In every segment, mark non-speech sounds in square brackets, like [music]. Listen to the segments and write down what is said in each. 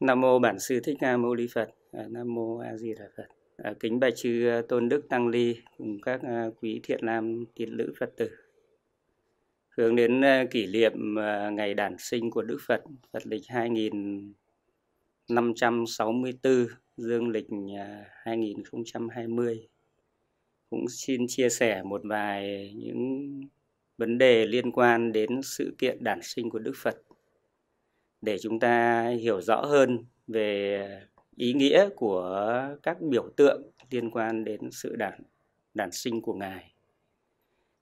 Nam mô Bản sư Thích Ca Mâu Ni Phật. À, nam mô A Di Đà Phật. À, kính bạch chư à, Tôn Đức Tăng Ly cùng các quý thiện nam tín nữ Phật tử. Hướng đến kỷ niệm ngày đản sinh của Đức Phật, Phật lịch 2564, dương lịch 2020. Cũng xin chia sẻ một vài những vấn đề liên quan đến sự kiện đản sinh của Đức Phật để chúng ta hiểu rõ hơn về ý nghĩa của các biểu tượng liên quan đến sự đản đản sinh của ngài.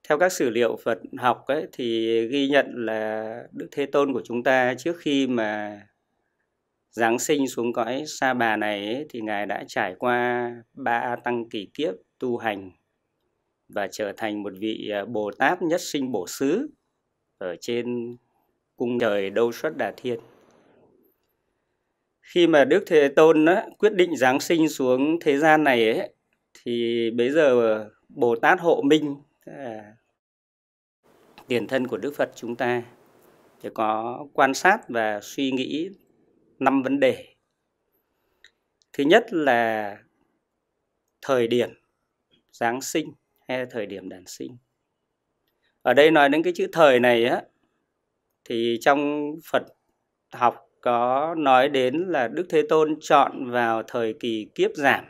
Theo các sử liệu Phật học ấy, thì ghi nhận là Đức Thế Tôn của chúng ta trước khi mà giáng sinh xuống cõi Sa Bà này ấy, thì ngài đã trải qua ba tăng kỳ kiếp tu hành và trở thành một vị à, Bồ Tát nhất sinh bổ xứ ở trên cùng trời Đâu Xuất Đà Thiên. Khi mà Đức Thế Tôn á, quyết định Giáng sinh xuống thế gian này ấy, thì bây giờ Bồ Tát Hộ Minh, à, tiền thân của Đức Phật chúng ta, thì có quan sát và suy nghĩ năm vấn đề. Thứ nhất là thời điểm Giáng sinh hay là thời điểm đản sinh. Ở đây nói đến cái chữ thời này á, thì trong Phật học có nói đến là Đức Thế Tôn chọn vào thời kỳ kiếp giảm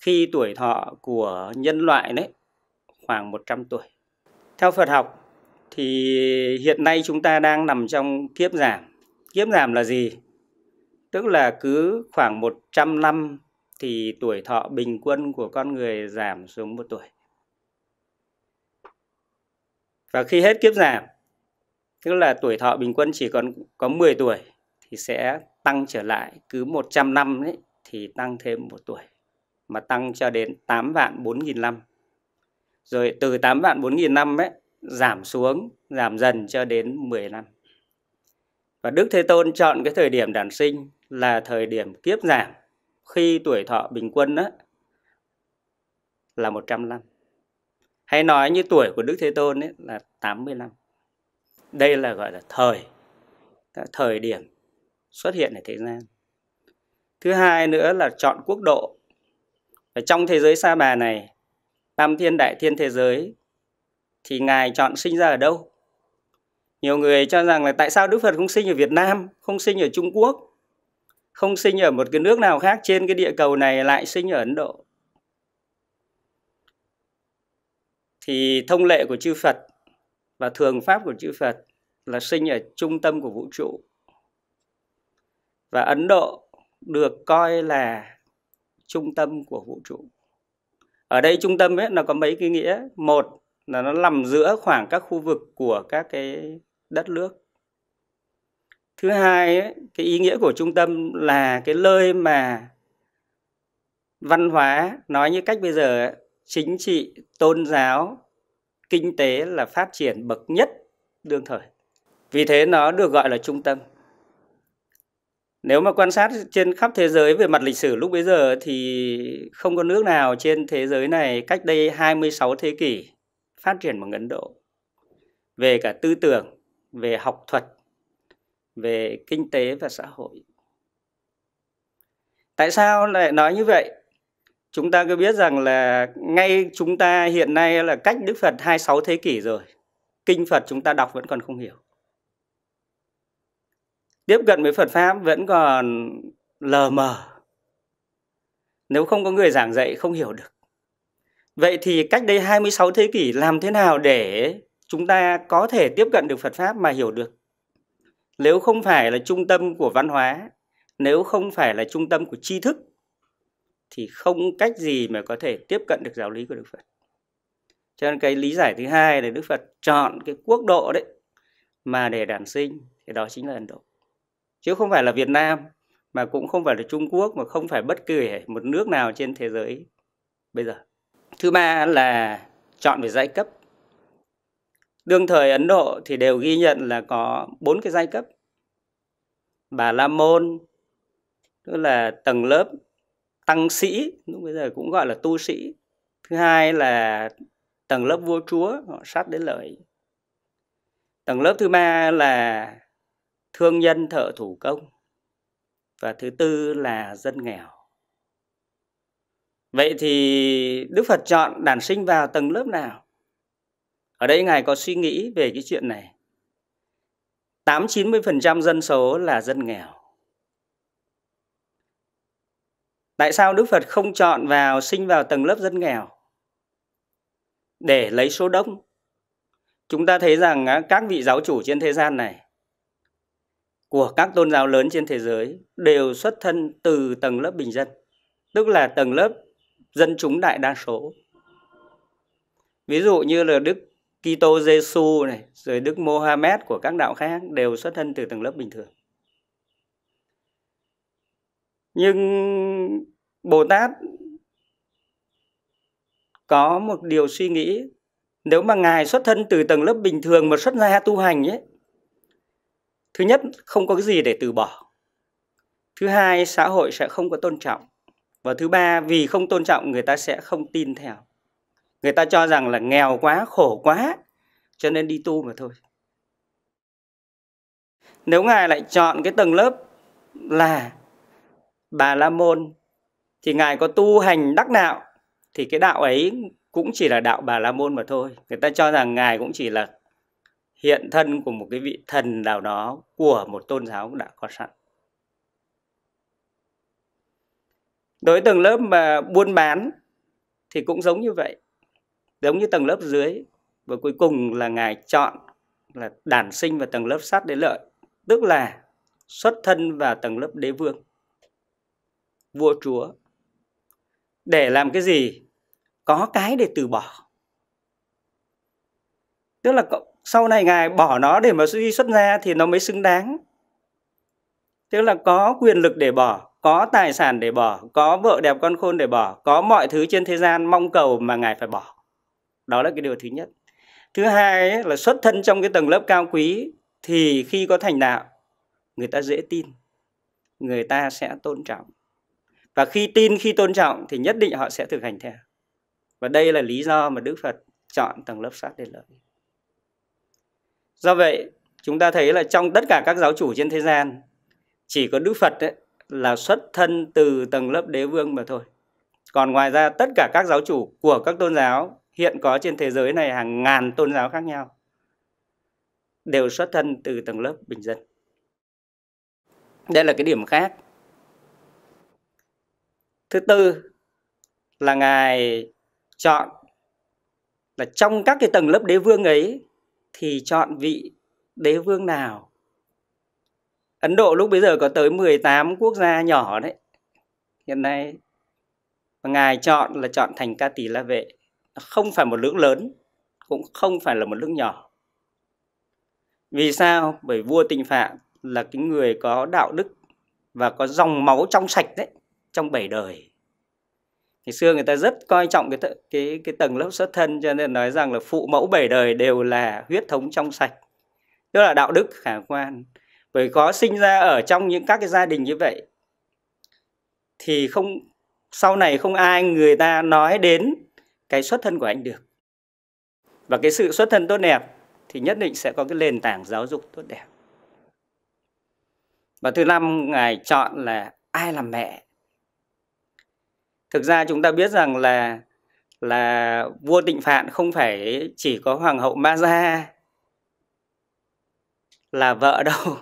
khi tuổi thọ của nhân loại đấy khoảng 100 tuổi. Theo Phật học thì hiện nay chúng ta đang nằm trong kiếp giảm. Kiếp giảm là gì? Tức là cứ khoảng 100 năm thì tuổi thọ bình quân của con người giảm xuống một tuổi. Và khi hết kiếp giảm tức là tuổi thọ bình quân chỉ còn có 10 tuổi thì sẽ tăng trở lại cứ 100 năm ấy, thì tăng thêm một tuổi mà tăng cho đến 8 vạn 4 nghìn năm rồi từ 8 vạn 4 nghìn năm ấy giảm xuống giảm dần cho đến 10 năm và Đức Thế Tôn chọn cái thời điểm đản sinh là thời điểm kiếp giảm khi tuổi thọ bình quân đó là 100 năm. Hay nói như tuổi của Đức Thế Tôn ấy là 80 năm đây là gọi là thời thời điểm xuất hiện ở thế gian thứ hai nữa là chọn quốc độ ở trong thế giới sa bà này tam thiên đại thiên thế giới thì ngài chọn sinh ra ở đâu nhiều người cho rằng là tại sao đức phật không sinh ở việt nam không sinh ở trung quốc không sinh ở một cái nước nào khác trên cái địa cầu này lại sinh ở ấn độ thì thông lệ của chư phật và thường pháp của chữ Phật là sinh ở trung tâm của vũ trụ và Ấn Độ được coi là trung tâm của vũ trụ ở đây trung tâm ấy nó có mấy cái nghĩa một là nó nằm giữa khoảng các khu vực của các cái đất nước thứ hai ấy, cái ý nghĩa của trung tâm là cái nơi mà văn hóa nói như cách bây giờ chính trị tôn giáo kinh tế là phát triển bậc nhất đương thời. Vì thế nó được gọi là trung tâm. Nếu mà quan sát trên khắp thế giới về mặt lịch sử lúc bấy giờ thì không có nước nào trên thế giới này cách đây 26 thế kỷ phát triển bằng Ấn Độ. Về cả tư tưởng, về học thuật, về kinh tế và xã hội. Tại sao lại nói như vậy? Chúng ta cứ biết rằng là ngay chúng ta hiện nay là cách Đức Phật 26 thế kỷ rồi. Kinh Phật chúng ta đọc vẫn còn không hiểu. Tiếp cận với Phật Pháp vẫn còn lờ mờ. Nếu không có người giảng dạy không hiểu được. Vậy thì cách đây 26 thế kỷ làm thế nào để chúng ta có thể tiếp cận được Phật Pháp mà hiểu được? Nếu không phải là trung tâm của văn hóa, nếu không phải là trung tâm của tri thức thì không cách gì mà có thể tiếp cận được giáo lý của Đức Phật. Cho nên cái lý giải thứ hai là Đức Phật chọn cái quốc độ đấy mà để đản sinh thì đó chính là Ấn Độ. Chứ không phải là Việt Nam mà cũng không phải là Trung Quốc mà không phải bất kỳ một nước nào trên thế giới bây giờ. Thứ ba là chọn về giai cấp. Đương thời Ấn Độ thì đều ghi nhận là có bốn cái giai cấp. Bà La Môn, tức là tầng lớp tăng sĩ lúc bây giờ cũng gọi là tu sĩ thứ hai là tầng lớp vua chúa họ sát đến lợi tầng lớp thứ ba là thương nhân thợ thủ công và thứ tư là dân nghèo vậy thì đức phật chọn đản sinh vào tầng lớp nào ở đây ngài có suy nghĩ về cái chuyện này tám 8 90% dân số là dân nghèo Tại sao Đức Phật không chọn vào sinh vào tầng lớp dân nghèo để lấy số đông? Chúng ta thấy rằng à, các vị giáo chủ trên thế gian này của các tôn giáo lớn trên thế giới đều xuất thân từ tầng lớp bình dân, tức là tầng lớp dân chúng đại đa số. Ví dụ như là Đức Kitô Giêsu này, rồi Đức Mohammed của các đạo khác đều xuất thân từ tầng lớp bình thường nhưng bồ tát có một điều suy nghĩ nếu mà ngài xuất thân từ tầng lớp bình thường mà xuất gia tu hành ấy thứ nhất không có cái gì để từ bỏ thứ hai xã hội sẽ không có tôn trọng và thứ ba vì không tôn trọng người ta sẽ không tin theo người ta cho rằng là nghèo quá khổ quá cho nên đi tu mà thôi nếu ngài lại chọn cái tầng lớp là Bà La Môn thì ngài có tu hành đắc đạo thì cái đạo ấy cũng chỉ là đạo Bà La Môn mà thôi. Người ta cho rằng ngài cũng chỉ là hiện thân của một cái vị thần nào đó của một tôn giáo đã có sẵn. Đối tầng lớp mà buôn bán thì cũng giống như vậy. Giống như tầng lớp dưới và cuối cùng là ngài chọn là đản sinh vào tầng lớp sát đế lợi, tức là xuất thân vào tầng lớp đế vương vua chúa để làm cái gì có cái để từ bỏ tức là sau này ngài bỏ nó để mà duy xuất ra thì nó mới xứng đáng tức là có quyền lực để bỏ có tài sản để bỏ có vợ đẹp con khôn để bỏ có mọi thứ trên thế gian mong cầu mà ngài phải bỏ đó là cái điều thứ nhất thứ hai ấy, là xuất thân trong cái tầng lớp cao quý thì khi có thành đạo người ta dễ tin người ta sẽ tôn trọng và khi tin khi tôn trọng thì nhất định họ sẽ thực hành theo và đây là lý do mà đức phật chọn tầng lớp sát để lợi do vậy chúng ta thấy là trong tất cả các giáo chủ trên thế gian chỉ có đức phật ấy, là xuất thân từ tầng lớp đế vương mà thôi còn ngoài ra tất cả các giáo chủ của các tôn giáo hiện có trên thế giới này hàng ngàn tôn giáo khác nhau đều xuất thân từ tầng lớp bình dân đây là cái điểm khác thứ tư là ngài chọn là trong các cái tầng lớp đế vương ấy thì chọn vị đế vương nào Ấn Độ lúc bây giờ có tới 18 quốc gia nhỏ đấy hiện nay và ngài chọn là chọn thành ca tỷ la vệ không phải một nước lớn cũng không phải là một nước nhỏ vì sao bởi vua tịnh phạm là cái người có đạo đức và có dòng máu trong sạch đấy trong bảy đời ngày xưa người ta rất coi trọng cái cái cái tầng lớp xuất thân cho nên nói rằng là phụ mẫu bảy đời đều là huyết thống trong sạch tức là đạo đức khả quan bởi có sinh ra ở trong những các cái gia đình như vậy thì không sau này không ai người ta nói đến cái xuất thân của anh được và cái sự xuất thân tốt đẹp thì nhất định sẽ có cái nền tảng giáo dục tốt đẹp và thứ năm ngài chọn là ai làm mẹ thực ra chúng ta biết rằng là là vua Tịnh Phạn không phải chỉ có hoàng hậu Ma Gia là vợ đâu.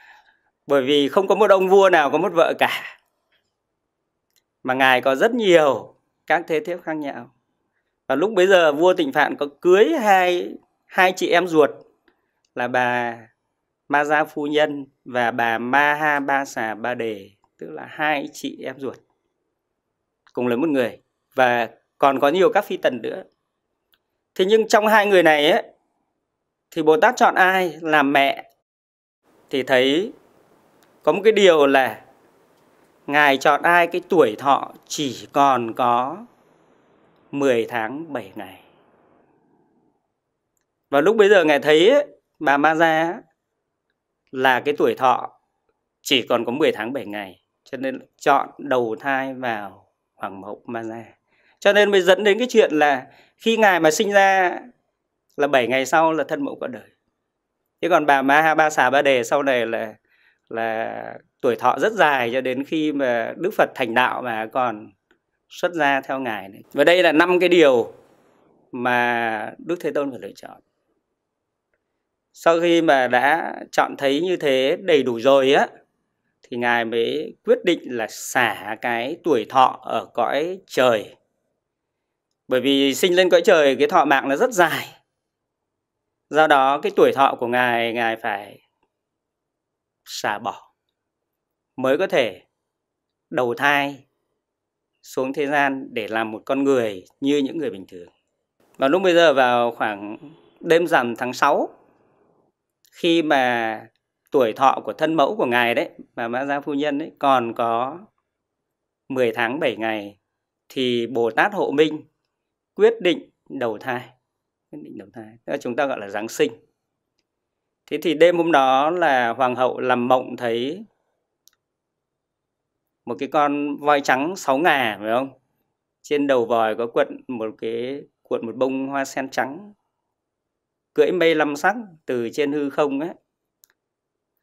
[laughs] Bởi vì không có một ông vua nào có một vợ cả. Mà ngài có rất nhiều các thế thiếp khác nhau. Và lúc bấy giờ vua Tịnh Phạn có cưới hai hai chị em ruột là bà Ma Gia phu nhân và bà Ma Ha Ba Xà Ba Đề, tức là hai chị em ruột cùng là một người và còn có nhiều các phi tần nữa thế nhưng trong hai người này ấy, thì bồ tát chọn ai làm mẹ thì thấy có một cái điều là ngài chọn ai cái tuổi thọ chỉ còn có 10 tháng 7 ngày và lúc bây giờ ngài thấy ấy, bà ma ra là cái tuổi thọ chỉ còn có 10 tháng 7 ngày cho nên chọn đầu thai vào Hoàng Mộc Ma La. Cho nên mới dẫn đến cái chuyện là khi ngài mà sinh ra là 7 ngày sau là thân mẫu qua đời. Thế còn bà Ma Ba Xà Ba Đề sau này là là tuổi thọ rất dài cho đến khi mà Đức Phật thành đạo mà còn xuất gia theo ngài này. Và đây là năm cái điều mà Đức Thế Tôn phải lựa chọn. Sau khi mà đã chọn thấy như thế đầy đủ rồi á thì ngài mới quyết định là xả cái tuổi thọ ở cõi trời bởi vì sinh lên cõi trời cái thọ mạng là rất dài do đó cái tuổi thọ của ngài ngài phải xả bỏ mới có thể đầu thai xuống thế gian để làm một con người như những người bình thường. Và lúc bây giờ vào khoảng đêm rằm tháng 6 khi mà tuổi thọ của thân mẫu của ngài đấy bà mã gia phu nhân đấy còn có 10 tháng 7 ngày thì Bồ Tát Hộ Minh quyết định đầu thai quyết định đầu thai chúng ta gọi là Giáng sinh thế thì đêm hôm đó là hoàng hậu làm mộng thấy một cái con voi trắng sáu ngà phải không trên đầu vòi có cuộn một cái cuộn một bông hoa sen trắng cưỡi mây lăm sắc từ trên hư không ấy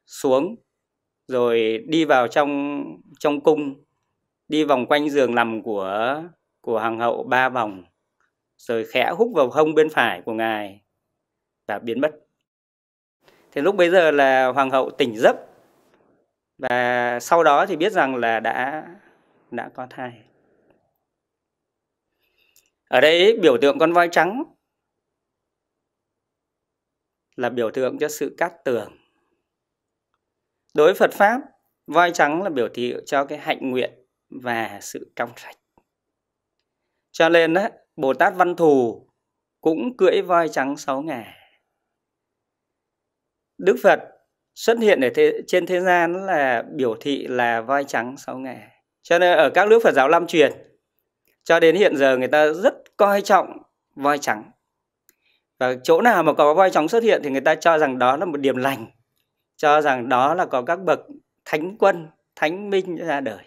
xuống rồi đi vào trong trong cung đi vòng quanh giường nằm của của hoàng hậu ba vòng rồi khẽ hút vào hông bên phải của ngài và biến mất thì lúc bấy giờ là hoàng hậu tỉnh giấc và sau đó thì biết rằng là đã đã có thai ở đây biểu tượng con voi trắng là biểu tượng cho sự cát tường Đối với Phật Pháp, voi trắng là biểu thị cho cái hạnh nguyện và sự trong sạch. Cho nên á, Bồ Tát Văn Thù cũng cưỡi voi trắng sáu ngà. Đức Phật xuất hiện ở thế, trên thế gian là biểu thị là voi trắng sáu ngà. Cho nên ở các nước Phật giáo Lam truyền cho đến hiện giờ người ta rất coi trọng voi trắng. Và chỗ nào mà có voi trắng xuất hiện thì người ta cho rằng đó là một điểm lành cho rằng đó là có các bậc thánh quân thánh minh ra đời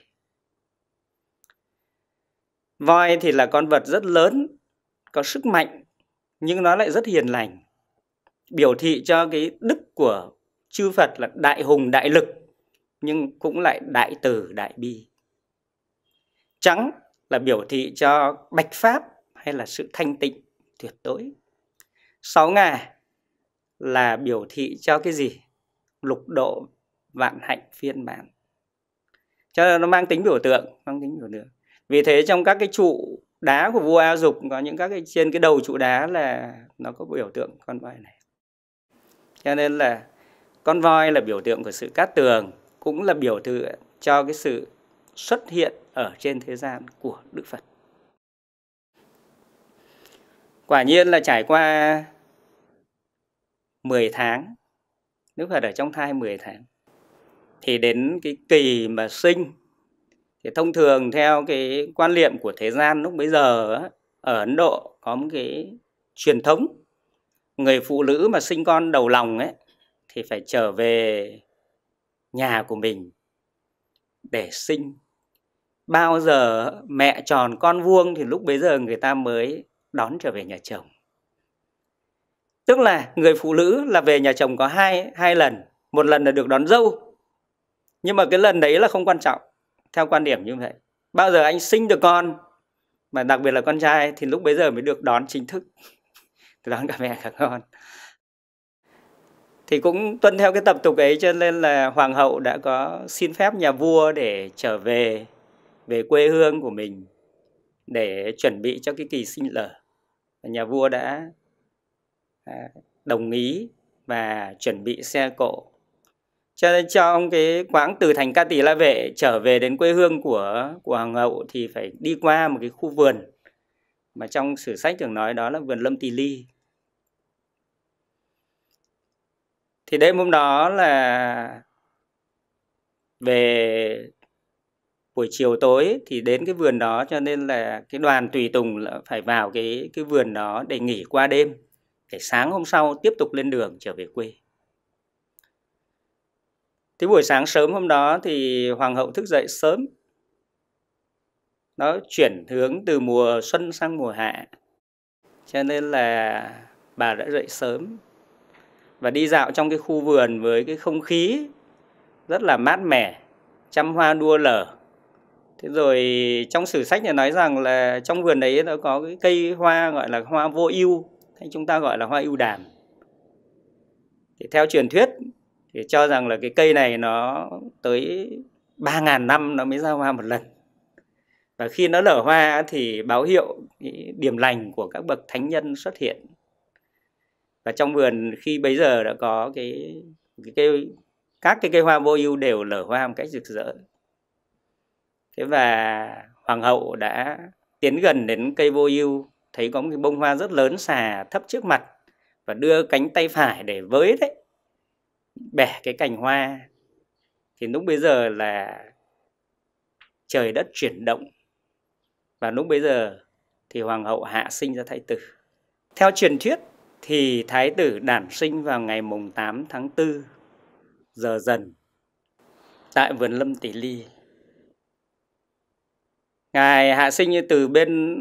voi thì là con vật rất lớn có sức mạnh nhưng nó lại rất hiền lành biểu thị cho cái đức của chư phật là đại hùng đại lực nhưng cũng lại đại từ đại bi trắng là biểu thị cho bạch pháp hay là sự thanh tịnh tuyệt đối sáu ngà là biểu thị cho cái gì lục độ vạn hạnh phiên bản cho nên nó mang tính biểu tượng mang tính biểu tượng vì thế trong các cái trụ đá của vua a dục có những các cái trên cái đầu trụ đá là nó có biểu tượng con voi này cho nên là con voi là biểu tượng của sự cát tường cũng là biểu tượng cho cái sự xuất hiện ở trên thế gian của đức phật quả nhiên là trải qua 10 tháng Đức Phật ở trong thai 10 tháng thì đến cái kỳ mà sinh thì thông thường theo cái quan niệm của thế gian lúc bấy giờ ở Ấn Độ có một cái truyền thống người phụ nữ mà sinh con đầu lòng ấy thì phải trở về nhà của mình để sinh bao giờ mẹ tròn con vuông thì lúc bấy giờ người ta mới đón trở về nhà chồng tức là người phụ nữ là về nhà chồng có hai hai lần một lần là được đón dâu nhưng mà cái lần đấy là không quan trọng theo quan điểm như vậy bao giờ anh sinh được con mà đặc biệt là con trai thì lúc bấy giờ mới được đón chính thức [laughs] đón cả mẹ cả con thì cũng tuân theo cái tập tục ấy cho nên là hoàng hậu đã có xin phép nhà vua để trở về về quê hương của mình để chuẩn bị cho cái kỳ sinh lở nhà vua đã À, đồng ý và chuẩn bị xe cộ cho nên trong cái quãng từ thành Ca Tỳ La Vệ trở về đến quê hương của của Hoàng hậu thì phải đi qua một cái khu vườn mà trong sử sách thường nói đó là vườn Lâm Tỳ Ly. Thì đêm hôm đó là về buổi chiều tối thì đến cái vườn đó cho nên là cái đoàn tùy tùng là phải vào cái cái vườn đó để nghỉ qua đêm để sáng hôm sau tiếp tục lên đường trở về quê. Thế buổi sáng sớm hôm đó thì hoàng hậu thức dậy sớm. Nó chuyển hướng từ mùa xuân sang mùa hạ. Cho nên là bà đã dậy sớm và đi dạo trong cái khu vườn với cái không khí rất là mát mẻ, trăm hoa đua lở. Thế rồi trong sử sách này nói rằng là trong vườn đấy nó có cái cây hoa gọi là hoa vô ưu hay chúng ta gọi là hoa ưu đàm thì theo truyền thuyết thì cho rằng là cái cây này nó tới 3.000 năm nó mới ra hoa một lần và khi nó nở hoa thì báo hiệu cái điểm lành của các bậc thánh nhân xuất hiện và trong vườn khi bây giờ đã có cái, cái, cái các cái cây hoa vô ưu đều nở hoa một cách rực rỡ thế và hoàng hậu đã tiến gần đến cây vô ưu thấy có một cái bông hoa rất lớn xà thấp trước mặt và đưa cánh tay phải để với đấy bẻ cái cành hoa thì lúc bây giờ là trời đất chuyển động và lúc bây giờ thì hoàng hậu hạ sinh ra thái tử theo truyền thuyết thì thái tử đản sinh vào ngày mùng 8 tháng 4 giờ dần tại vườn lâm tỷ ly ngài hạ sinh từ bên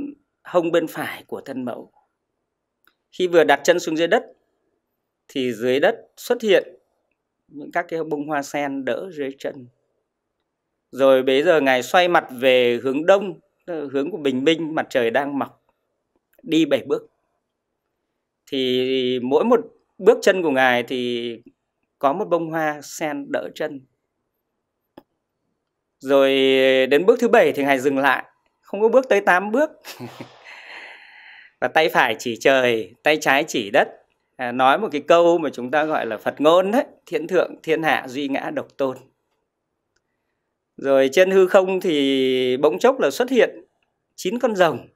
hông bên phải của thân mẫu. Khi vừa đặt chân xuống dưới đất thì dưới đất xuất hiện những các cái bông hoa sen đỡ dưới chân. Rồi bây giờ ngài xoay mặt về hướng đông, ờ, hướng của bình minh mặt trời đang mọc. Đi bảy bước. Thì mỗi một bước chân của ngài thì có một bông hoa sen đỡ chân. Rồi đến bước thứ bảy thì ngài dừng lại, không có bước tới 8 bước. [laughs] và tay phải chỉ trời tay trái chỉ đất à, nói một cái câu mà chúng ta gọi là phật ngôn đấy thiên thượng thiên hạ duy ngã độc tôn rồi trên hư không thì bỗng chốc là xuất hiện chín con rồng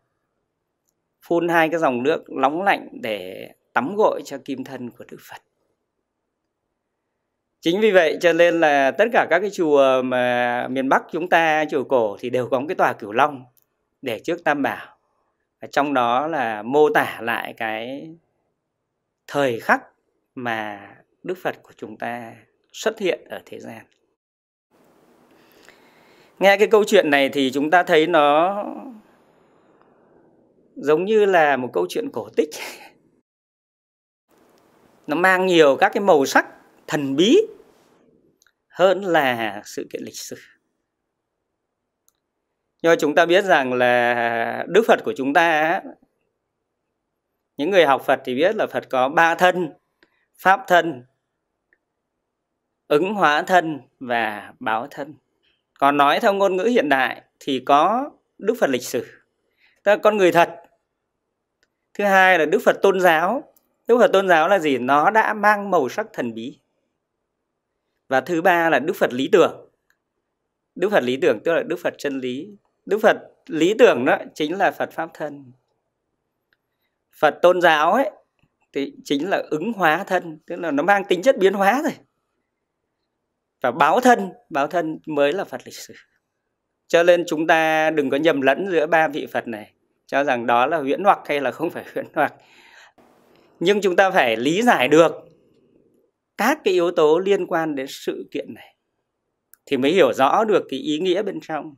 phun hai cái dòng nước nóng lạnh để tắm gội cho kim thân của đức phật chính vì vậy cho nên là tất cả các cái chùa mà miền bắc chúng ta chùa cổ thì đều có một cái tòa cửu long để trước tam bảo và trong đó là mô tả lại cái thời khắc mà Đức Phật của chúng ta xuất hiện ở thế gian. Nghe cái câu chuyện này thì chúng ta thấy nó giống như là một câu chuyện cổ tích. [laughs] Nó mang nhiều các cái màu sắc thần bí hơn là sự kiện lịch sử. Nhưng chúng ta biết rằng là Đức Phật của chúng ta những người học Phật thì biết là Phật có ba thân, pháp thân, ứng hóa thân và báo thân. Còn nói theo ngôn ngữ hiện đại thì có Đức Phật lịch sử, tức là con người thật. Thứ hai là Đức Phật tôn giáo. Đức Phật tôn giáo là gì? Nó đã mang màu sắc thần bí. Và thứ ba là Đức Phật lý tưởng. Đức Phật lý tưởng tức là Đức Phật chân lý Đức Phật lý tưởng đó chính là Phật pháp thân. Phật tôn giáo ấy thì chính là ứng hóa thân, tức là nó mang tính chất biến hóa rồi. Và báo thân, báo thân mới là Phật lịch sử. Cho nên chúng ta đừng có nhầm lẫn giữa ba vị Phật này, cho rằng đó là huyễn hoặc hay là không phải [laughs] huyễn hoặc. Nhưng chúng ta phải lý giải được các cái yếu tố liên quan đến sự kiện này thì mới hiểu rõ được cái ý nghĩa bên trong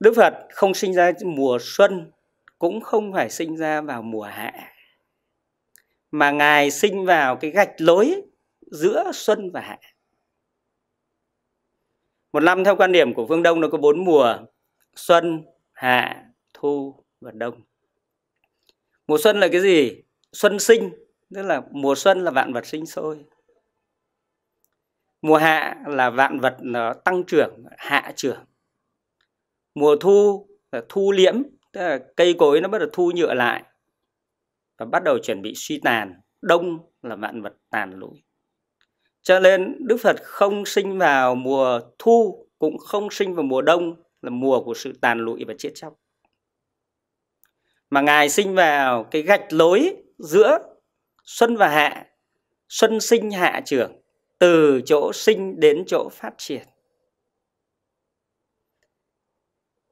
Đức Phật không sinh ra mùa xuân cũng không phải sinh ra vào mùa hạ mà ngài sinh vào cái gạch lối giữa xuân và hạ. Một năm theo quan điểm của phương Đông nó có bốn mùa: xuân, hạ, thu và đông. Mùa xuân là cái gì? Xuân sinh, tức là mùa xuân là vạn vật sinh sôi. Mùa hạ là vạn vật nó tăng trưởng, hạ trưởng mùa thu là thu liễm tức là cây cối nó bắt đầu thu nhựa lại và bắt đầu chuẩn bị suy tàn đông là vạn vật tàn lụi cho nên đức phật không sinh vào mùa thu cũng không sinh vào mùa đông là mùa của sự tàn lụi và chết chóc mà ngài sinh vào cái gạch lối giữa xuân và hạ xuân sinh hạ trưởng từ chỗ sinh đến chỗ phát triển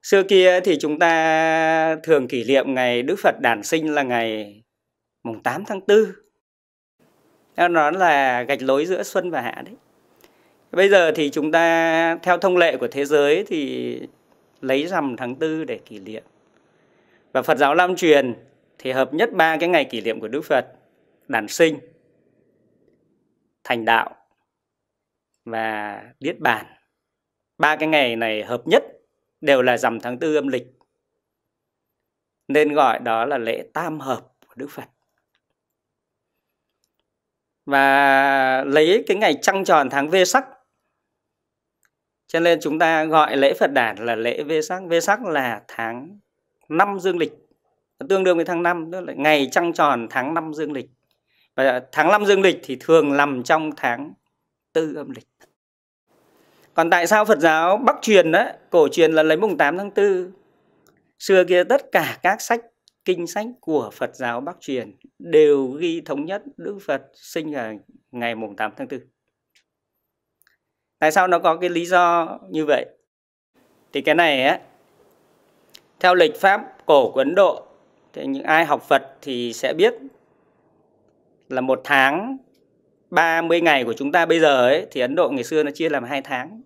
Xưa kia thì chúng ta thường kỷ niệm ngày Đức Phật đản sinh là ngày mùng 8 tháng 4. Nó là gạch lối giữa xuân và hạ đấy. Bây giờ thì chúng ta theo thông lệ của thế giới thì lấy rằm tháng 4 để kỷ niệm. Và Phật giáo Lam truyền thì hợp nhất ba cái ngày kỷ niệm của Đức Phật đản sinh, thành đạo và niết bàn. Ba cái ngày này hợp nhất đều là dằm tháng tư âm lịch nên gọi đó là lễ tam hợp của Đức Phật và lấy cái ngày trăng tròn tháng Vê Sắc cho nên chúng ta gọi lễ Phật đản là lễ Vê Sắc Vê Sắc là tháng năm dương lịch tương đương với tháng năm tức là ngày trăng tròn tháng năm dương lịch và tháng năm dương lịch thì thường nằm trong tháng Tư âm lịch còn tại sao Phật giáo Bắc truyền đó, cổ truyền là lấy mùng 8 tháng 4. Xưa kia tất cả các sách kinh sách của Phật giáo Bắc truyền đều ghi thống nhất Đức Phật sinh vào ngày mùng 8 tháng 4. Tại sao nó có cái lý do như vậy? Thì cái này á, theo lịch pháp cổ của Ấn Độ, thì những ai học Phật thì sẽ biết là một tháng 30 ngày của chúng ta bây giờ ấy, thì Ấn Độ ngày xưa nó chia làm hai tháng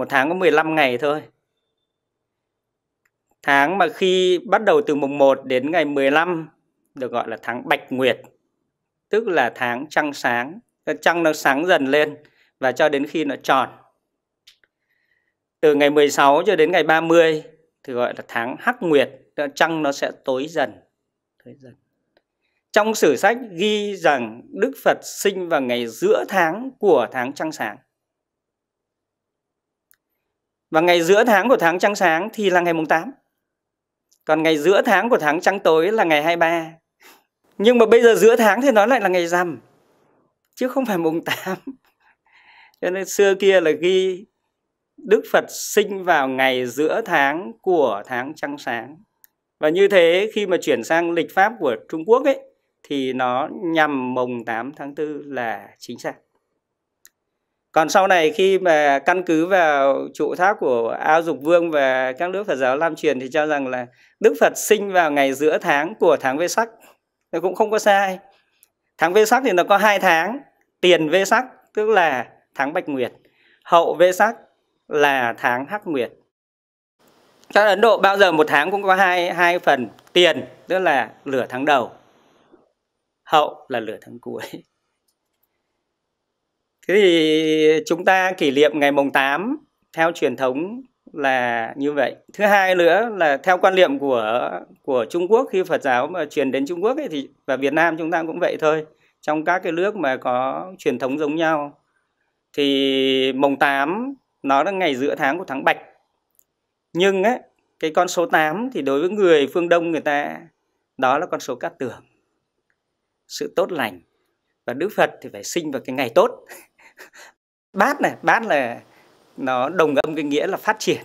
một tháng có 15 ngày thôi tháng mà khi bắt đầu từ mùng 1 đến ngày 15 được gọi là tháng bạch nguyệt tức là tháng trăng sáng trăng nó sáng dần lên và cho đến khi nó tròn từ ngày 16 cho đến ngày 30 thì gọi là tháng hắc nguyệt trăng nó sẽ tối dần tối dần trong sử sách ghi rằng Đức Phật sinh vào ngày giữa tháng của tháng trăng sáng và ngày giữa tháng của tháng trăng sáng thì là ngày mùng 8. Còn ngày giữa tháng của tháng trăng tối là ngày 23. Nhưng mà bây giờ giữa tháng thì nó lại là ngày rằm. Chứ không phải mùng 8. Cho nên xưa kia là ghi Đức Phật sinh vào ngày giữa tháng của tháng trăng sáng. Và như thế khi mà chuyển sang lịch pháp của Trung Quốc ấy thì nó nhằm mùng 8 tháng 4 là chính xác còn sau này khi mà căn cứ vào trụ tháp của ao dục vương và các nước phật giáo lam truyền thì cho rằng là đức phật sinh vào ngày giữa tháng của tháng vê sắc nó cũng không có sai tháng vê sắc thì nó có hai tháng tiền vê sắc tức là tháng bạch nguyệt hậu vê sắc là tháng hắc nguyệt các ấn độ bao giờ một tháng cũng có hai hai phần tiền tức là lửa tháng đầu hậu là lửa tháng cuối Thế thì chúng ta kỷ niệm ngày mùng 8 theo truyền thống là như vậy. Thứ hai nữa là theo quan niệm của của Trung Quốc khi Phật giáo mà truyền đến Trung Quốc ấy thì và Việt Nam chúng ta cũng vậy thôi. Trong các cái nước mà có truyền thống giống nhau thì mùng 8 nó là ngày giữa tháng của tháng Bạch. Nhưng ấy, cái con số 8 thì đối với người phương Đông người ta đó là con số cát tường. Sự tốt lành và Đức Phật thì phải sinh vào cái ngày tốt bát này bát là nó đồng âm cái nghĩa là phát triển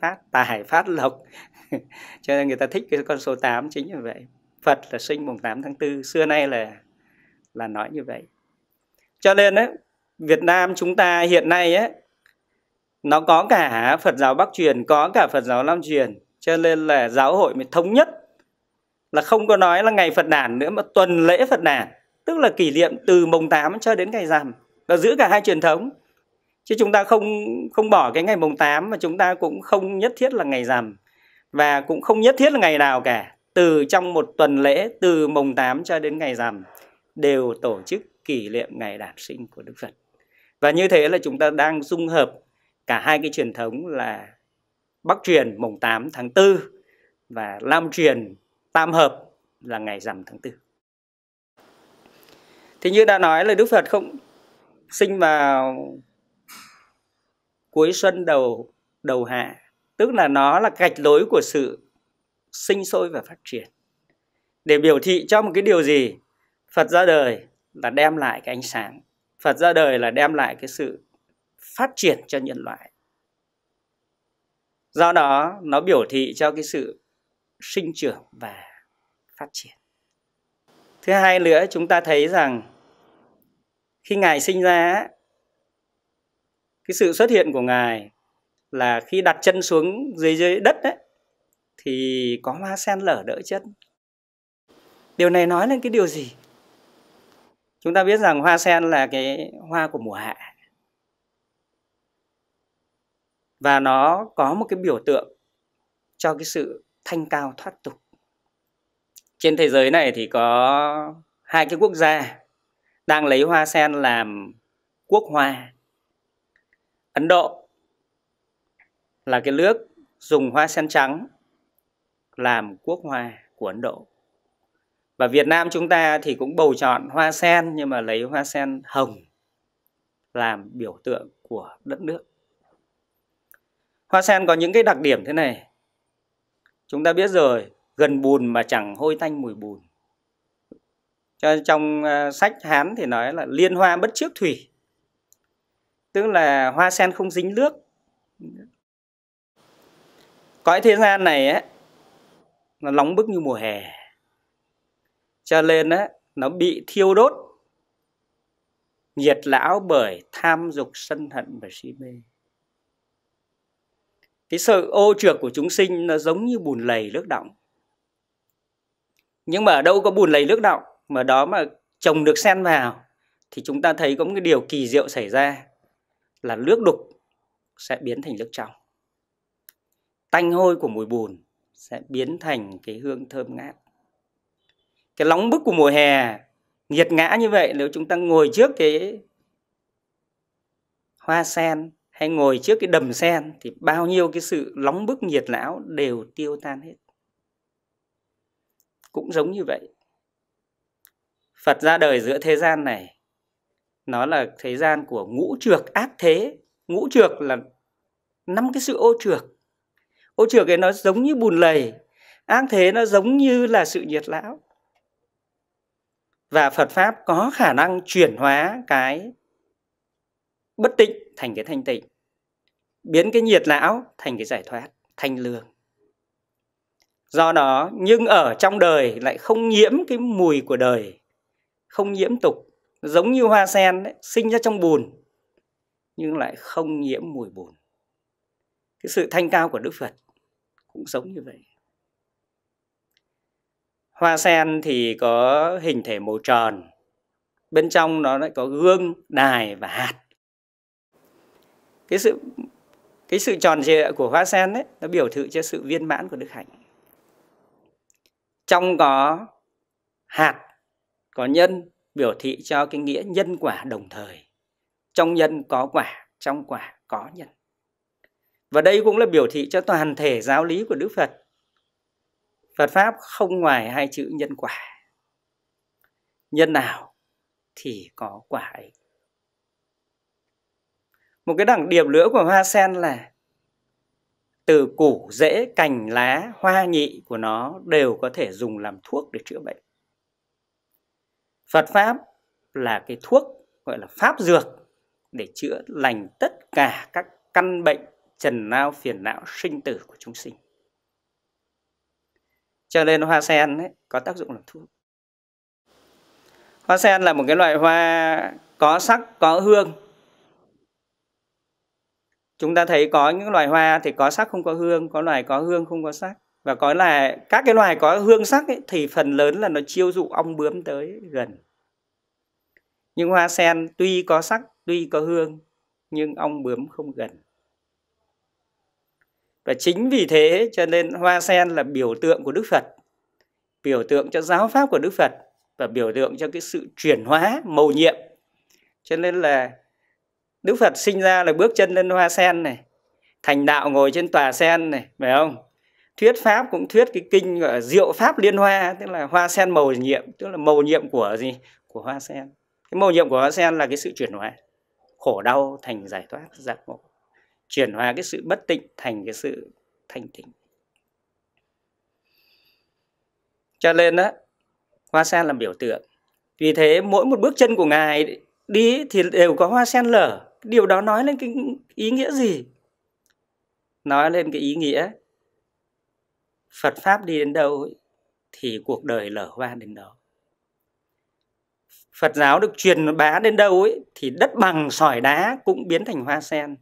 phát tài phát lộc [laughs] cho nên người ta thích cái con số 8 chính như vậy Phật là sinh mùng 8 tháng 4 xưa nay là là nói như vậy cho nên ấy, Việt Nam chúng ta hiện nay ấy, nó có cả Phật giáo Bắc truyền có cả Phật giáo Nam truyền cho nên là giáo hội mới thống nhất là không có nói là ngày Phật đản nữa mà tuần lễ Phật đản tức là kỷ niệm từ mùng 8 cho đến ngày rằm và giữ cả hai truyền thống chứ chúng ta không không bỏ cái ngày mùng 8 mà chúng ta cũng không nhất thiết là ngày rằm và cũng không nhất thiết là ngày nào cả từ trong một tuần lễ từ mùng 8 cho đến ngày rằm đều tổ chức kỷ niệm ngày đản sinh của Đức Phật và như thế là chúng ta đang dung hợp cả hai cái truyền thống là Bắc truyền mùng 8 tháng 4 và Nam truyền tam hợp là ngày rằm tháng 4 thì như đã nói là Đức Phật không sinh vào cuối xuân đầu đầu hạ tức là nó là gạch lối của sự sinh sôi và phát triển để biểu thị cho một cái điều gì phật ra đời là đem lại cái ánh sáng phật ra đời là đem lại cái sự phát triển cho nhân loại do đó nó biểu thị cho cái sự sinh trưởng và phát triển thứ hai nữa chúng ta thấy rằng khi ngài sinh ra cái sự xuất hiện của ngài là khi đặt chân xuống dưới dưới đất ấy, thì có hoa sen lở đỡ chân điều này nói lên cái điều gì chúng ta biết rằng hoa sen là cái hoa của mùa hạ và nó có một cái biểu tượng cho cái sự thanh cao thoát tục trên thế giới này thì có hai cái quốc gia đang lấy hoa sen làm quốc hoa. Ấn Độ là cái nước dùng hoa sen trắng làm quốc hoa của Ấn Độ. Và Việt Nam chúng ta thì cũng bầu chọn hoa sen nhưng mà lấy hoa sen hồng làm biểu tượng của đất nước. Hoa sen có những cái đặc điểm thế này. Chúng ta biết rồi, gần bùn mà chẳng hôi tanh mùi bùn cho trong à, sách hán thì nói là liên hoa bất trước thủy tức là hoa sen không dính nước cõi thế gian này ấy, nó nóng bức như mùa hè cho nên ấy, nó bị thiêu đốt nhiệt lão bởi tham dục sân hận và si mê cái sự ô trược của chúng sinh nó giống như bùn lầy nước động nhưng mà ở đâu có bùn lầy nước động mà đó mà trồng được sen vào thì chúng ta thấy có một cái điều kỳ diệu xảy ra là nước đục sẽ biến thành nước trong. Tanh hôi của mùi bùn sẽ biến thành cái hương thơm ngát. Cái nóng bức của mùa hè nghiệt ngã như vậy nếu chúng ta ngồi trước cái hoa sen hay ngồi trước cái đầm sen thì bao nhiêu cái sự nóng bức nhiệt lão đều tiêu tan hết. Cũng giống như vậy, Phật ra đời giữa thế gian này nó là thế gian của ngũ trược ác thế ngũ trược là năm cái sự ô trược ô trược ấy nó giống như bùn lầy ác thế nó giống như là sự nhiệt lão và Phật pháp có khả năng chuyển hóa cái bất tịnh thành cái thanh tịnh biến cái nhiệt lão thành cái giải thoát thanh lương do đó nhưng ở trong đời lại không nhiễm cái mùi của đời không nhiễm tục giống như hoa sen đấy, sinh ra trong bùn nhưng lại không nhiễm mùi bùn cái sự thanh cao của đức phật cũng giống như vậy hoa sen thì có hình thể màu tròn bên trong nó lại có gương đài và hạt cái sự cái sự tròn trịa của hoa sen ấy nó biểu thị cho sự viên mãn của đức hạnh trong có hạt có nhân biểu thị cho cái nghĩa nhân quả đồng thời trong nhân có quả trong quả có nhân và đây cũng là biểu thị cho toàn thể giáo lý của đức phật phật pháp không ngoài hai chữ nhân quả nhân nào thì có quả ấy một cái đẳng điểm nữa của hoa sen là từ củ rễ cành lá hoa nhị của nó đều có thể dùng làm thuốc để chữa bệnh Phật pháp là cái thuốc gọi là pháp dược để chữa lành tất cả các căn bệnh trần lao phiền não sinh tử của chúng sinh. Cho nên hoa sen ấy, có tác dụng làm thuốc. Hoa sen là một cái loại hoa có sắc, có hương. Chúng ta thấy có những loại hoa thì có sắc không có hương, có loại có hương không có sắc và có là các cái loài có hương sắc ấy, thì phần lớn là nó chiêu dụ ong bướm tới gần những hoa sen tuy có sắc tuy có hương nhưng ong bướm không gần và chính vì thế cho nên hoa sen là biểu tượng của đức phật biểu tượng cho giáo pháp của đức phật và biểu tượng cho cái sự chuyển hóa mầu nhiệm cho nên là đức phật sinh ra là bước chân lên hoa sen này thành đạo ngồi trên tòa sen này phải không thuyết pháp cũng thuyết cái kinh gọi là diệu pháp liên hoa tức là hoa sen màu nhiệm tức là màu nhiệm của gì của hoa sen cái màu nhiệm của hoa sen là cái sự chuyển hóa khổ đau thành giải thoát giác ngộ chuyển hóa cái sự bất tịnh thành cái sự thanh tịnh cho nên đó hoa sen là biểu tượng vì thế mỗi một bước chân của ngài đi thì đều có hoa sen lở điều đó nói lên cái ý nghĩa gì nói lên cái ý nghĩa Phật Pháp đi đến đâu thì cuộc đời lở hoa đến đó. Phật giáo được truyền bá đến đâu ấy thì đất bằng sỏi đá cũng biến thành hoa sen.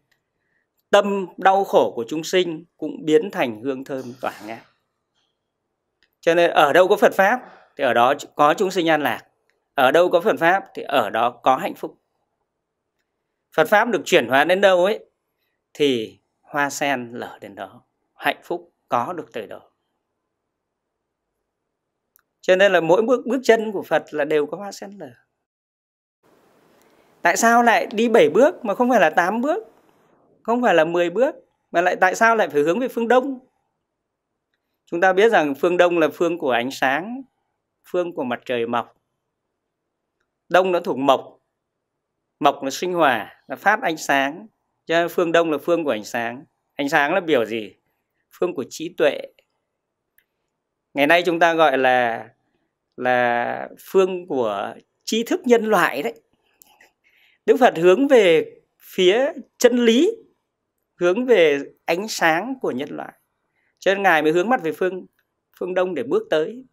Tâm đau khổ của chúng sinh cũng biến thành hương thơm tỏa ngát. Cho nên ở đâu có Phật pháp thì ở đó có chúng sinh an lạc. Ở đâu có Phật pháp thì ở đó có hạnh phúc. Phật pháp được chuyển hóa đến đâu ấy thì hoa sen lở đến đó, hạnh phúc có được tới đó cho nên là mỗi bước bước chân của Phật là đều có hoa sen nở tại sao lại đi 7 bước mà không phải là 8 bước không phải là 10 bước mà lại tại sao lại phải hướng về phương đông chúng ta biết rằng phương đông là phương của ánh sáng phương của mặt trời mọc đông nó thuộc mộc mộc là sinh hòa là phát ánh sáng cho nên phương đông là phương của ánh sáng ánh sáng là biểu gì phương của trí tuệ ngày nay chúng ta gọi là là phương của tri thức nhân loại đấy đức phật hướng về phía chân lý hướng về ánh sáng của nhân loại cho nên ngài mới hướng mắt về phương phương đông để bước tới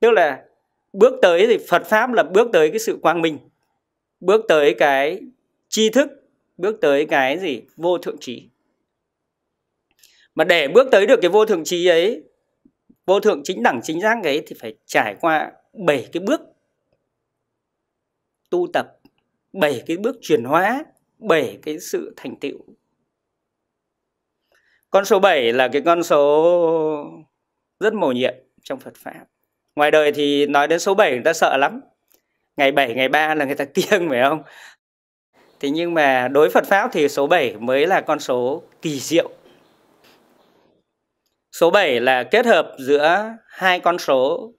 tức là bước tới thì phật pháp là bước tới cái sự quang minh bước tới cái tri thức bước tới cái gì vô thượng trí mà để bước tới được cái vô thượng trí ấy vô thượng chính đẳng chính giác ấy thì phải trải qua bảy cái bước tu tập bảy cái bước chuyển hóa bảy cái sự thành tựu con số 7 là cái con số rất mầu nhiệm trong Phật Pháp. Ngoài đời thì nói đến số 7 người ta sợ lắm. Ngày 7, ngày 3 là người ta [laughs] kiêng phải không? Thế nhưng mà đối Phật Pháp thì số 7 mới là con số kỳ diệu. Số 7 là kết hợp giữa hai con số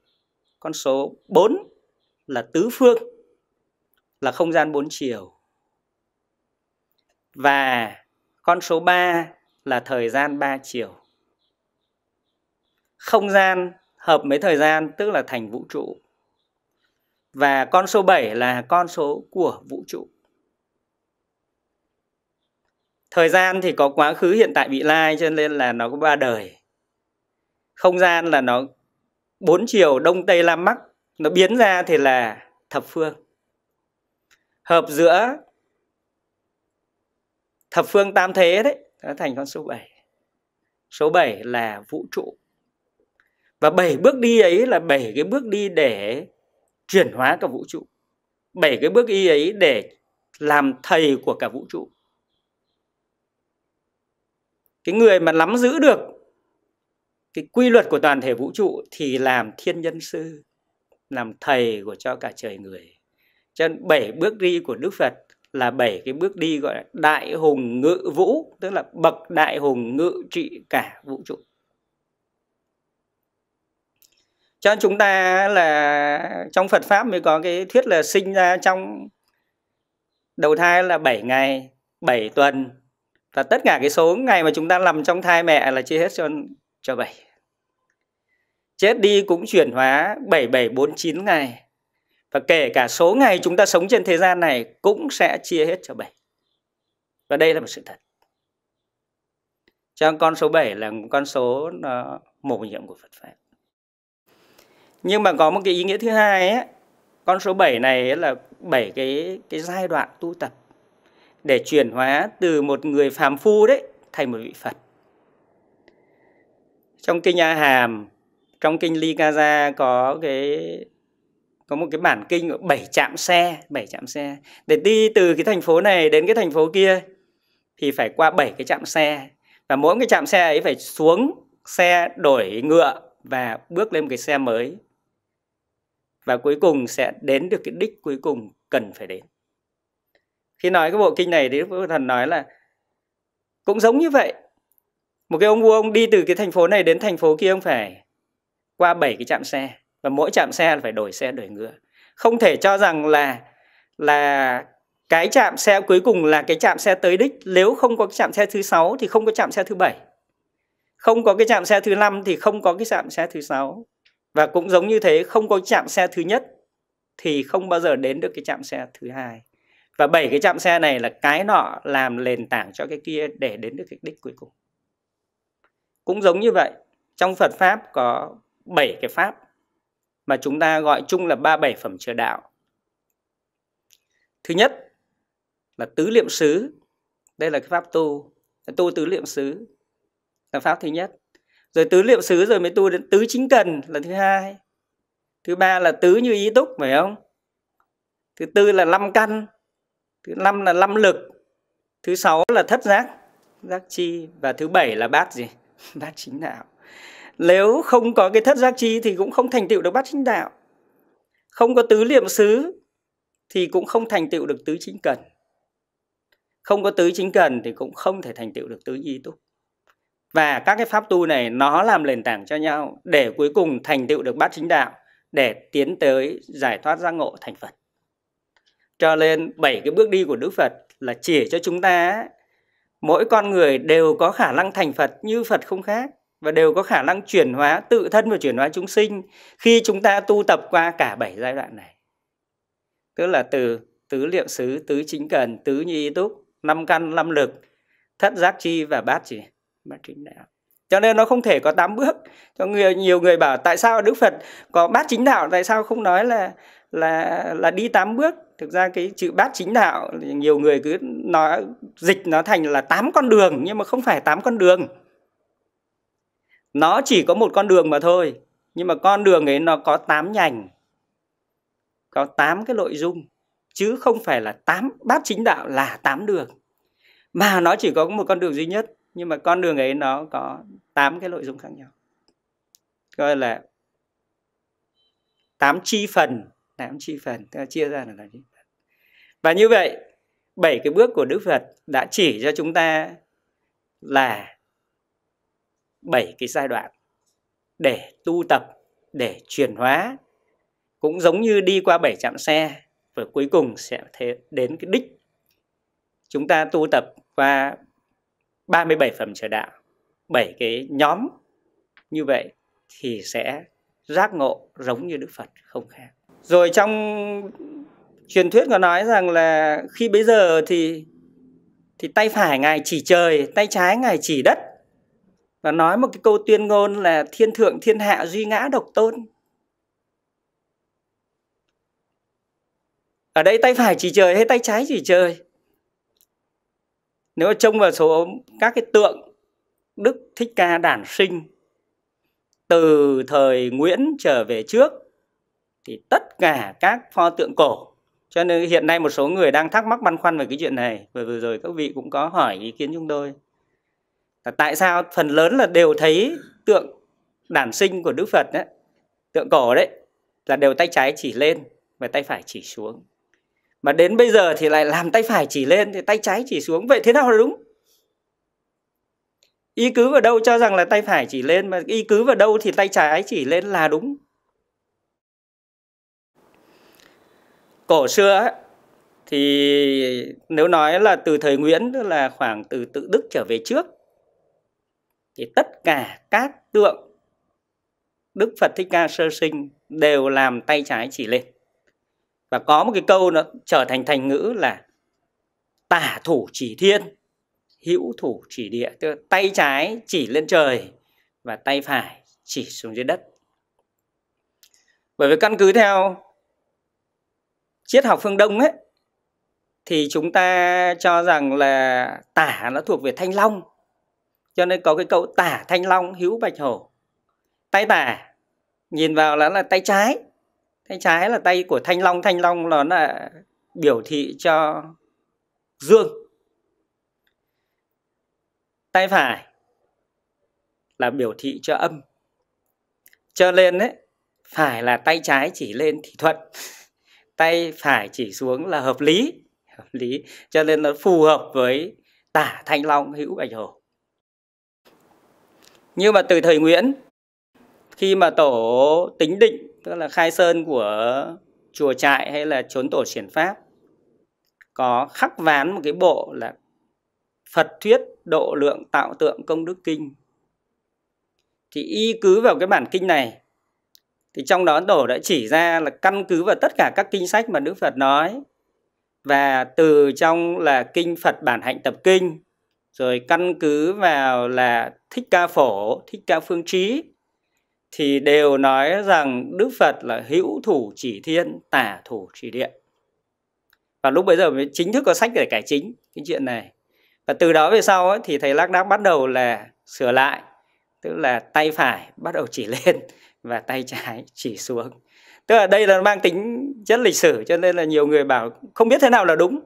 con số 4 là tứ phương, là không gian bốn chiều. Và con số 3 là thời gian ba chiều. Không gian hợp với thời gian tức là thành vũ trụ. Và con số 7 là con số của vũ trụ. Thời gian thì có quá khứ, hiện tại, vị lai cho nên là nó có ba đời. Không gian là nó bốn chiều đông tây nam bắc nó biến ra thì là thập phương hợp giữa thập phương tam thế đấy nó thành con số 7 số 7 là vũ trụ và bảy bước đi ấy là bảy cái bước đi để chuyển hóa cả vũ trụ bảy cái bước đi ấy để làm thầy của cả vũ trụ cái người mà nắm giữ được cái quy luật của toàn thể vũ trụ thì làm thiên nhân sư làm thầy của cho cả trời người cho nên bảy bước đi của đức phật là bảy cái bước đi gọi là đại hùng ngự vũ tức là bậc đại hùng ngự trị cả vũ trụ cho nên chúng ta là trong Phật pháp mới có cái thuyết là sinh ra trong đầu thai là 7 ngày 7 tuần và tất cả cái số ngày mà chúng ta nằm trong thai mẹ là chia hết cho cho bảy Chết đi cũng chuyển hóa 7749 ngày. Và kể cả số ngày chúng ta sống trên thế gian này cũng sẽ chia hết cho bảy Và đây là một sự thật. Cho con số 7 là một con số nó ờ, mầu nhiệm của Phật Pháp. Nhưng mà có một cái ý nghĩa thứ hai ấy, con số 7 này là 7 cái cái giai đoạn tu tập để chuyển hóa từ một người phàm phu đấy thành một vị Phật trong kinh A Hàm trong kinh Ly Gaza có cái có một cái bản kinh bảy trạm xe bảy trạm xe để đi từ cái thành phố này đến cái thành phố kia thì phải qua bảy cái trạm xe và mỗi cái trạm xe ấy phải xuống xe đổi ngựa và bước lên một cái xe mới và cuối cùng sẽ đến được cái đích cuối cùng cần phải đến khi nói cái bộ kinh này thì Đức Phật Thần nói là cũng giống như vậy một cái ông vua ông đi từ cái thành phố này đến thành phố kia ông phải qua 7 cái trạm xe và mỗi trạm xe là phải đổi xe đổi ngựa không thể cho rằng là là cái trạm xe cuối cùng là cái trạm xe tới đích nếu không có cái trạm xe thứ sáu thì không có trạm xe thứ bảy không có cái trạm xe thứ năm thì không có cái trạm xe thứ sáu và cũng giống như thế không có trạm xe thứ nhất thì không bao giờ đến được cái trạm xe thứ hai và bảy cái trạm xe này là cái nọ làm nền tảng cho cái kia để đến được cái đích cuối cùng cũng giống như vậy trong phật pháp có bảy cái pháp mà chúng ta gọi chung là ba bảy phẩm chứa đạo thứ nhất là tứ liệm xứ đây là cái pháp tu tu tứ liệm xứ là pháp thứ nhất rồi tứ liệm xứ rồi mới tu đến tứ chính cần là thứ hai thứ ba là tứ như ý túc phải không thứ tư là năm căn thứ năm là năm lực thứ sáu là thất giác giác chi và thứ bảy là bát gì [laughs] bát chính đạo nếu không có cái thất giác chi thì cũng không thành tựu được bát chính đạo không có tứ niệm xứ thì cũng không thành tựu được tứ chính cần không có tứ chính cần thì cũng không thể thành tựu được tứ di túc và các cái pháp tu này nó làm nền tảng cho nhau để cuối cùng thành tựu được bát chính đạo để tiến tới giải thoát giác ngộ thành Phật. Cho nên bảy cái bước đi của Đức Phật là chỉ cho chúng ta mỗi con người đều có khả năng thành Phật như Phật không khác và đều có khả năng chuyển hóa tự thân và chuyển hóa chúng sinh khi chúng ta tu tập qua cả bảy giai đoạn này. Tức là từ tứ liệu xứ, tứ chính cần, tứ nhi túc, năm căn, năm lực, thất giác chi và bát chỉ Bát chính đạo. Cho nên nó không thể có tám bước. Cho người nhiều người bảo tại sao Đức Phật có bát chính đạo tại sao không nói là là là đi tám bước thực ra cái chữ bát chính đạo nhiều người cứ nói dịch nó thành là tám con đường nhưng mà không phải tám con đường nó chỉ có một con đường mà thôi nhưng mà con đường ấy nó có tám nhành có tám cái nội dung chứ không phải là tám bát chính đạo là tám đường mà nó chỉ có một con đường duy nhất nhưng mà con đường ấy nó có tám cái nội dung khác nhau gọi là tám chi phần tám chi phần tức chia ra là tám chi phần và như vậy bảy cái bước của đức phật đã chỉ cho chúng ta là bảy cái giai đoạn để tu tập để chuyển hóa cũng giống như đi qua bảy trạm xe và cuối cùng sẽ thế đến cái đích chúng ta tu tập qua 37 phẩm trở đạo bảy cái nhóm như vậy thì sẽ giác ngộ giống như Đức Phật không khác rồi trong truyền thuyết có nói rằng là khi bấy giờ thì thì tay phải ngài chỉ trời tay trái ngài chỉ đất và nói một cái câu tuyên ngôn là thiên thượng thiên hạ duy ngã độc tôn ở đây tay phải chỉ trời hay tay trái chỉ trời nếu mà trông vào số các cái tượng đức thích ca đản sinh từ thời nguyễn trở về trước thì tất cả các pho tượng cổ cho nên hiện nay một số người đang thắc mắc băn khoăn về cái chuyện này vừa vừa rồi các vị cũng có hỏi ý kiến chúng tôi là tại sao phần lớn là đều thấy tượng đản sinh của đức phật đấy tượng cổ đấy là đều tay trái chỉ lên và tay phải chỉ xuống mà đến bây giờ thì lại làm tay phải chỉ lên thì tay trái chỉ xuống vậy thế nào là đúng ý cứ vào đâu cho rằng là tay phải chỉ lên mà ý cứ vào đâu thì tay trái chỉ lên là đúng cổ xưa ấy, thì nếu nói là từ thời Nguyễn tức là khoảng từ tự Đức trở về trước thì tất cả các tượng Đức Phật Thích Ca sơ sinh đều làm tay trái chỉ lên. Và có một cái câu nó trở thành thành ngữ là tả thủ chỉ thiên, hữu thủ chỉ địa, tức là tay trái chỉ lên trời và tay phải chỉ xuống dưới đất. Bởi vì căn cứ theo triết học phương Đông ấy thì chúng ta cho rằng là tả nó thuộc về thanh long cho nên có cái câu tả thanh long hữu bạch hổ tay tả nhìn vào là là tay trái tay trái là tay của thanh long thanh long nó là biểu thị cho dương tay phải là biểu thị cho âm cho lên đấy phải là tay trái chỉ lên thì thuận tay phải chỉ xuống là hợp lý hợp lý cho nên nó phù hợp với tả thanh long hữu bạch hổ nhưng mà từ thời nguyễn khi mà tổ tính định tức là khai sơn của chùa trại hay là trốn tổ triển pháp có khắc ván một cái bộ là Phật thuyết độ lượng tạo tượng công đức kinh thì y cứ vào cái bản kinh này thì trong đó tổ đã chỉ ra là căn cứ vào tất cả các kinh sách mà đức phật nói và từ trong là kinh phật bản hạnh tập kinh rồi căn cứ vào là thích ca phổ thích ca phương trí thì đều nói rằng đức phật là hữu thủ chỉ thiên tả thủ chỉ địa và lúc bấy giờ mới chính thức có sách để cải chính cái chuyện này và từ đó về sau ấy, thì thầy lác đác bắt đầu là sửa lại tức là tay phải bắt đầu chỉ [laughs] lên và tay trái chỉ xuống tức là đây là mang tính chất lịch sử cho nên là nhiều người bảo không biết thế nào là đúng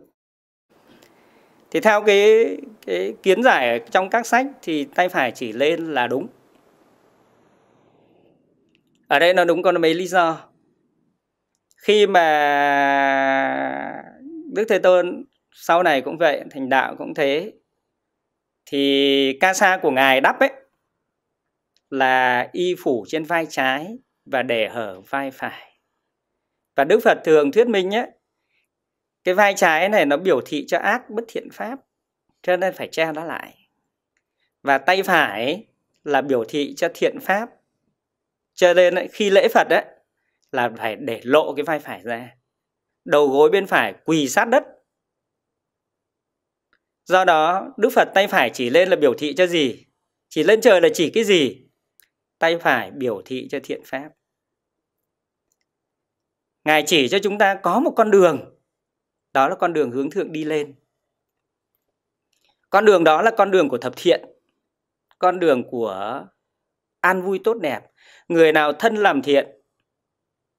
thì theo cái cái kiến giải trong các sách thì tay phải chỉ lên là đúng ở đây nó đúng có mấy lý do khi mà đức thế tôn sau này cũng vậy thành đạo cũng thế thì ca sa của ngài đắp ấy là y phủ trên vai trái và để hở vai phải. Và Đức Phật thường thuyết minh nhé, cái vai trái này nó biểu thị cho ác bất thiện pháp, cho nên phải che nó lại. Và tay phải là biểu thị cho thiện pháp, cho nên khi lễ Phật ấy, là phải để lộ cái vai phải ra. Đầu gối bên phải quỳ sát đất. Do đó, Đức Phật tay phải chỉ lên là biểu thị cho gì? Chỉ lên trời là chỉ cái gì? tay phải biểu thị cho thiện pháp ngài chỉ cho chúng ta có một con đường đó là con đường hướng thượng đi lên con đường đó là con đường của thập thiện con đường của an vui tốt đẹp người nào thân làm thiện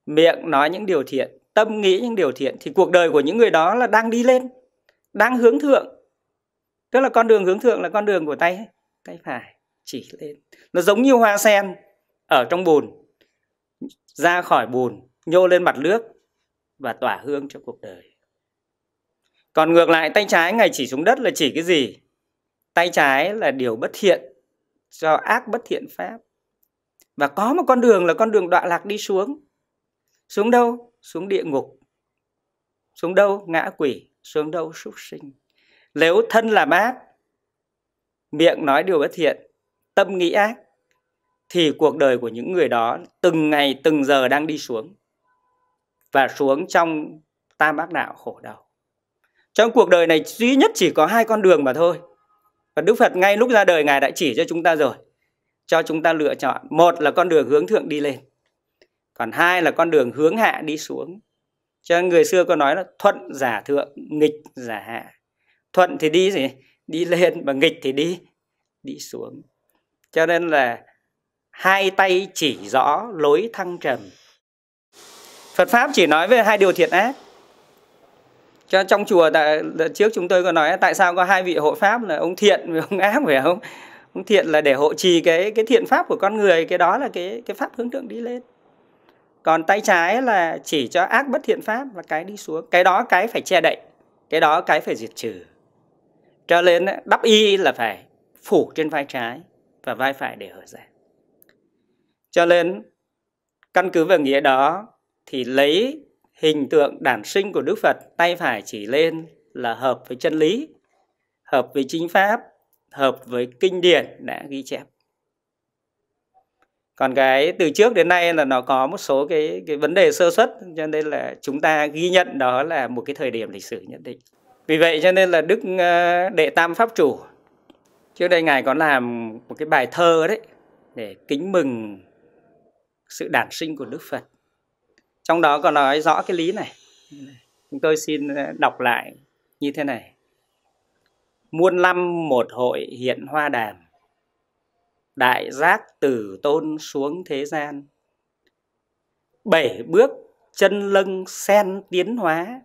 miệng nói những điều thiện tâm nghĩ những điều thiện thì cuộc đời của những người đó là đang đi lên đang hướng thượng tức là con đường hướng thượng là con đường của tay tay phải chỉ lên nó giống như hoa sen ở trong bùn ra khỏi bùn nhô lên mặt nước và tỏa hương cho cuộc đời còn ngược lại tay trái ngày chỉ xuống đất là chỉ cái gì tay trái là điều bất thiện do ác bất thiện pháp và có một con đường là con đường đọa lạc đi xuống xuống đâu xuống địa ngục xuống đâu ngã quỷ xuống đâu súc sinh nếu thân là bác miệng nói điều bất thiện tâm nghĩ ác thì cuộc đời của những người đó từng ngày từng giờ đang đi xuống và xuống trong tam ác đạo khổ đau trong cuộc đời này duy nhất chỉ có hai con đường mà thôi và đức phật ngay lúc ra đời ngài đã chỉ cho chúng ta rồi cho chúng ta lựa chọn một là con đường hướng thượng đi lên còn hai là con đường hướng hạ đi xuống cho người xưa có nói là thuận giả thượng nghịch giả hạ thuận thì đi gì đi lên mà nghịch thì đi đi xuống cho nên là hai tay chỉ rõ lối thăng trầm phật pháp chỉ nói về hai điều thiện ác cho trong chùa tại lần trước chúng tôi có nói tại sao có hai vị hộ pháp là ông thiện và ông ác phải không ông thiện là để hộ trì cái cái thiện pháp của con người cái đó là cái cái pháp hướng thượng đi lên còn tay trái là chỉ cho ác bất thiện pháp và cái đi xuống cái đó cái phải che đậy cái đó cái phải diệt trừ cho nên đắp y là phải phủ trên vai trái và vai phải để hở ra. Cho nên căn cứ vào nghĩa đó thì lấy hình tượng đản sinh của Đức Phật tay phải chỉ lên là hợp với chân lý, hợp với chính pháp, hợp với kinh điển đã ghi chép. Còn cái từ trước đến nay là nó có một số cái cái vấn đề sơ xuất cho nên là chúng ta ghi nhận đó là một cái thời điểm lịch sử nhất định. Vì vậy cho nên là Đức ờ, Đệ Tam Pháp Chủ trước đây ngài có làm một cái bài thơ đấy để kính mừng sự đản sinh của đức phật trong đó có nói rõ cái lý này chúng tôi xin ờ, đọc lại như thế này muôn năm một hội hiện hoa đàm đại giác tử tôn xuống thế gian bảy bước chân lân sen tiến hóa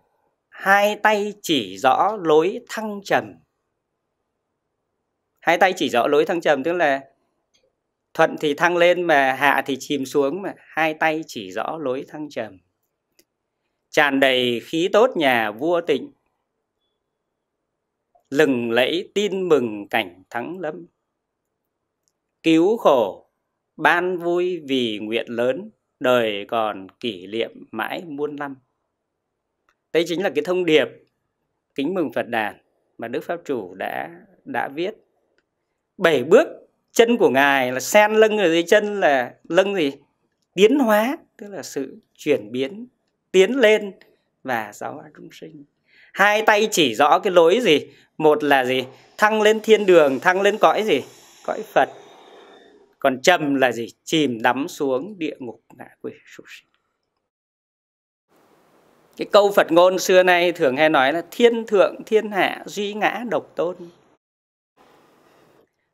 hai tay chỉ rõ lối thăng trầm hai tay chỉ rõ lối thăng trầm tức là thuận thì thăng lên mà hạ thì chìm xuống mà hai tay chỉ rõ lối thăng trầm tràn đầy khí tốt nhà vua tịnh lừng lẫy tin mừng cảnh thắng lâm cứu khổ ban vui vì nguyện lớn đời còn kỷ niệm mãi muôn năm đây chính là cái thông điệp kính mừng phật đàn mà đức pháp chủ đã đã viết bảy bước chân của ngài là sen lưng ở dưới chân là lưng gì tiến hóa tức là sự chuyển biến tiến lên và giáo hóa chúng sinh hai tay chỉ rõ cái lối gì một là gì thăng lên thiên đường thăng lên cõi gì cõi phật còn trầm là gì chìm đắm xuống địa ngục ngạ quỷ súc sinh cái câu phật ngôn xưa nay thường hay nói là thiên thượng thiên hạ duy ngã độc tôn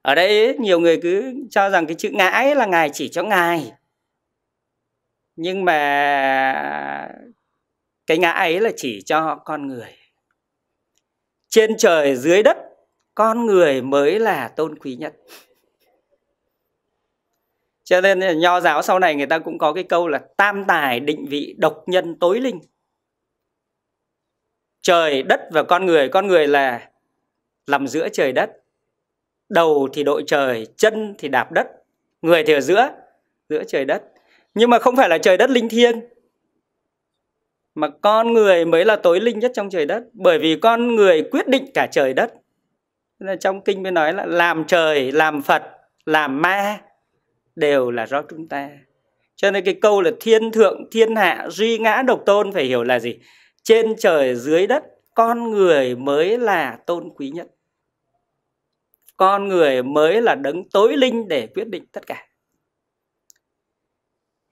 ở đây nhiều người cứ cho rằng cái chữ ngã ấy là ngài chỉ cho ngài nhưng mà cái ngã ấy là chỉ cho con người trên trời dưới đất con người mới là tôn quý nhất cho nên nho giáo sau này người ta cũng có cái câu là tam tài định vị độc nhân tối linh trời đất và con người con người là nằm giữa trời đất đầu thì đội trời chân thì đạp đất người thì ở giữa giữa trời đất nhưng mà không phải là trời đất linh thiêng mà con người mới là tối linh nhất trong trời đất bởi vì con người quyết định cả trời đất nên trong kinh mới nói là làm trời làm phật làm ma đều là do chúng ta cho nên cái câu là thiên thượng thiên hạ duy ngã độc tôn phải hiểu là gì trên trời dưới đất con người mới là tôn quý nhất con người mới là đấng tối linh để quyết định tất cả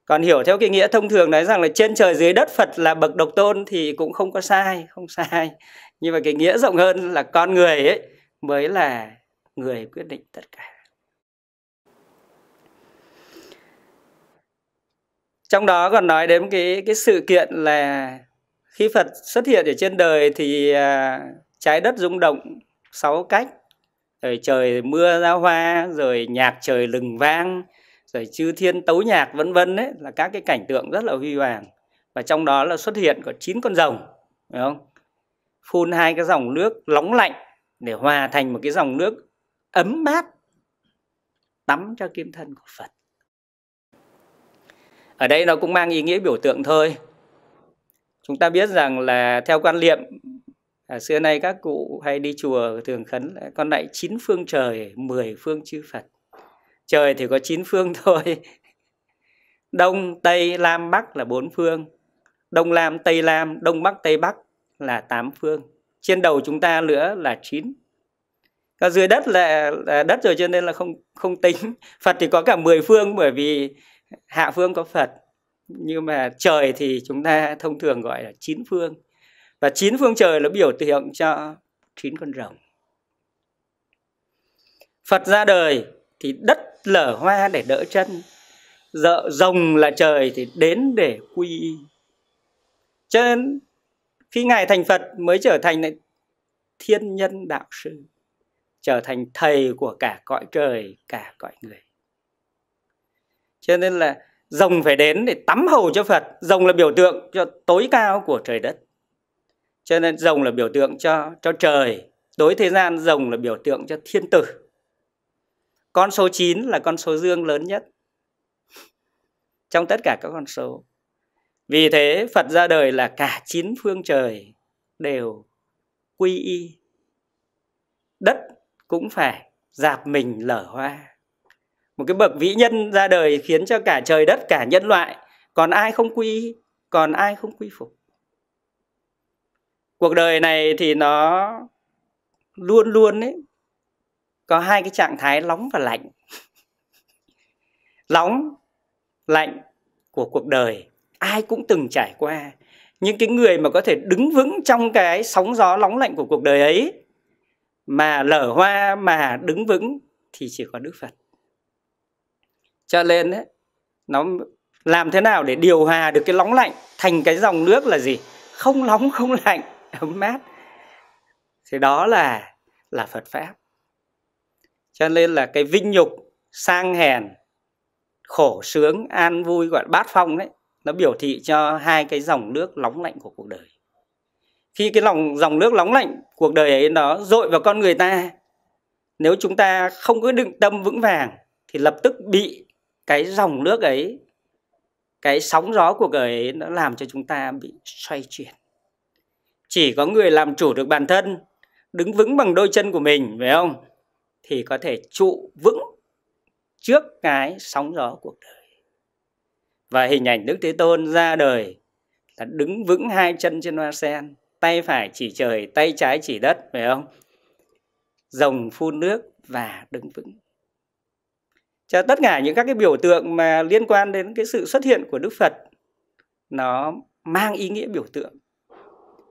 còn hiểu theo cái nghĩa thông thường nói rằng là trên trời dưới đất Phật là bậc độc tôn thì cũng không có sai, không sai. Nhưng mà cái nghĩa rộng hơn là con người ấy mới là người quyết định tất cả. Trong đó còn nói đến cái cái sự kiện là khi Phật xuất hiện ở trên đời thì à, trái đất rung động sáu cách rồi trời mưa ra hoa rồi nhạc trời lừng vang rồi chư thiên tấu nhạc vân vân đấy là các cái cảnh tượng rất là huy hoàng và trong đó là xuất hiện có chín con rồng phải không phun hai cái dòng nước nóng lạnh để hòa thành một cái dòng nước ấm mát tắm cho kim thân của Phật ở đây nó cũng mang ý nghĩa biểu tượng thôi chúng ta biết rằng là theo quan niệm À, xưa nay các cụ hay đi chùa thường khấn là con lại chín phương trời, mười phương chư Phật. Trời thì có chín phương [laughs] thôi. Đông, Tây, Lam, Bắc là bốn phương. Đông Lam, Tây Lam, Đông Bắc, Tây Bắc là tám phương. Trên đầu chúng ta nữa là chín. Còn dưới đất là, là đất rồi cho nên là không không tính. [laughs] Phật thì có cả mười phương bởi vì hạ phương có Phật. Nhưng mà trời thì chúng ta thông thường gọi là chín phương và chín phương trời là biểu tượng cho chín con rồng Phật ra đời thì đất lở hoa để đỡ chân Dợ rồng là trời thì đến để quy y Cho nên khi Ngài thành Phật mới trở thành lại thiên nhân đạo sư Trở thành thầy của cả cõi trời, cả cõi người Cho nên là rồng phải đến để tắm hầu cho Phật Rồng là biểu tượng cho tối cao của trời đất cho nên rồng là biểu tượng cho cho trời đối thế gian rồng là biểu tượng cho thiên tử con số 9 là con số dương lớn nhất [laughs] trong tất cả các con số vì thế Phật ra đời là cả chín phương trời đều quy y đất cũng phải dạp mình lở hoa một cái bậc vĩ nhân ra đời khiến cho cả trời đất cả nhân loại còn ai không quy còn ai không quy phục cuộc đời này thì nó luôn luôn ấy có hai cái trạng thái nóng và lạnh nóng lạnh của cuộc đời ai cũng từng trải qua những cái người mà có thể đứng vững trong cái sóng gió nóng lạnh của cuộc đời ấy mà lở hoa mà đứng vững thì chỉ có đức phật cho nên ấy, nó làm thế nào để điều hòa được cái nóng lạnh thành cái dòng nước là gì không nóng không lạnh [laughs] ấm mát thì đó là là Phật pháp cho nên là cái vinh nhục sang hèn khổ sướng an vui gọi bát phong đấy nó biểu thị cho hai cái dòng nước nóng lạnh của cuộc đời khi cái lòng dòng nước nóng lạnh cuộc đời ấy nó dội vào con người ta nếu chúng ta không có định tâm vững vàng thì lập tức bị cái dòng nước ấy cái sóng gió cuộc đời ấy nó làm cho chúng ta bị xoay chuyển chỉ có người làm chủ được bản thân đứng vững bằng đôi chân của mình phải không thì có thể trụ vững trước cái sóng gió cuộc đời và hình ảnh đức thế tôn ra đời là đứng vững hai chân trên hoa sen tay phải chỉ trời tay trái chỉ đất phải không rồng phun nước và đứng vững cho tất cả những các cái biểu tượng mà liên quan đến cái sự xuất hiện của đức phật nó mang ý nghĩa biểu tượng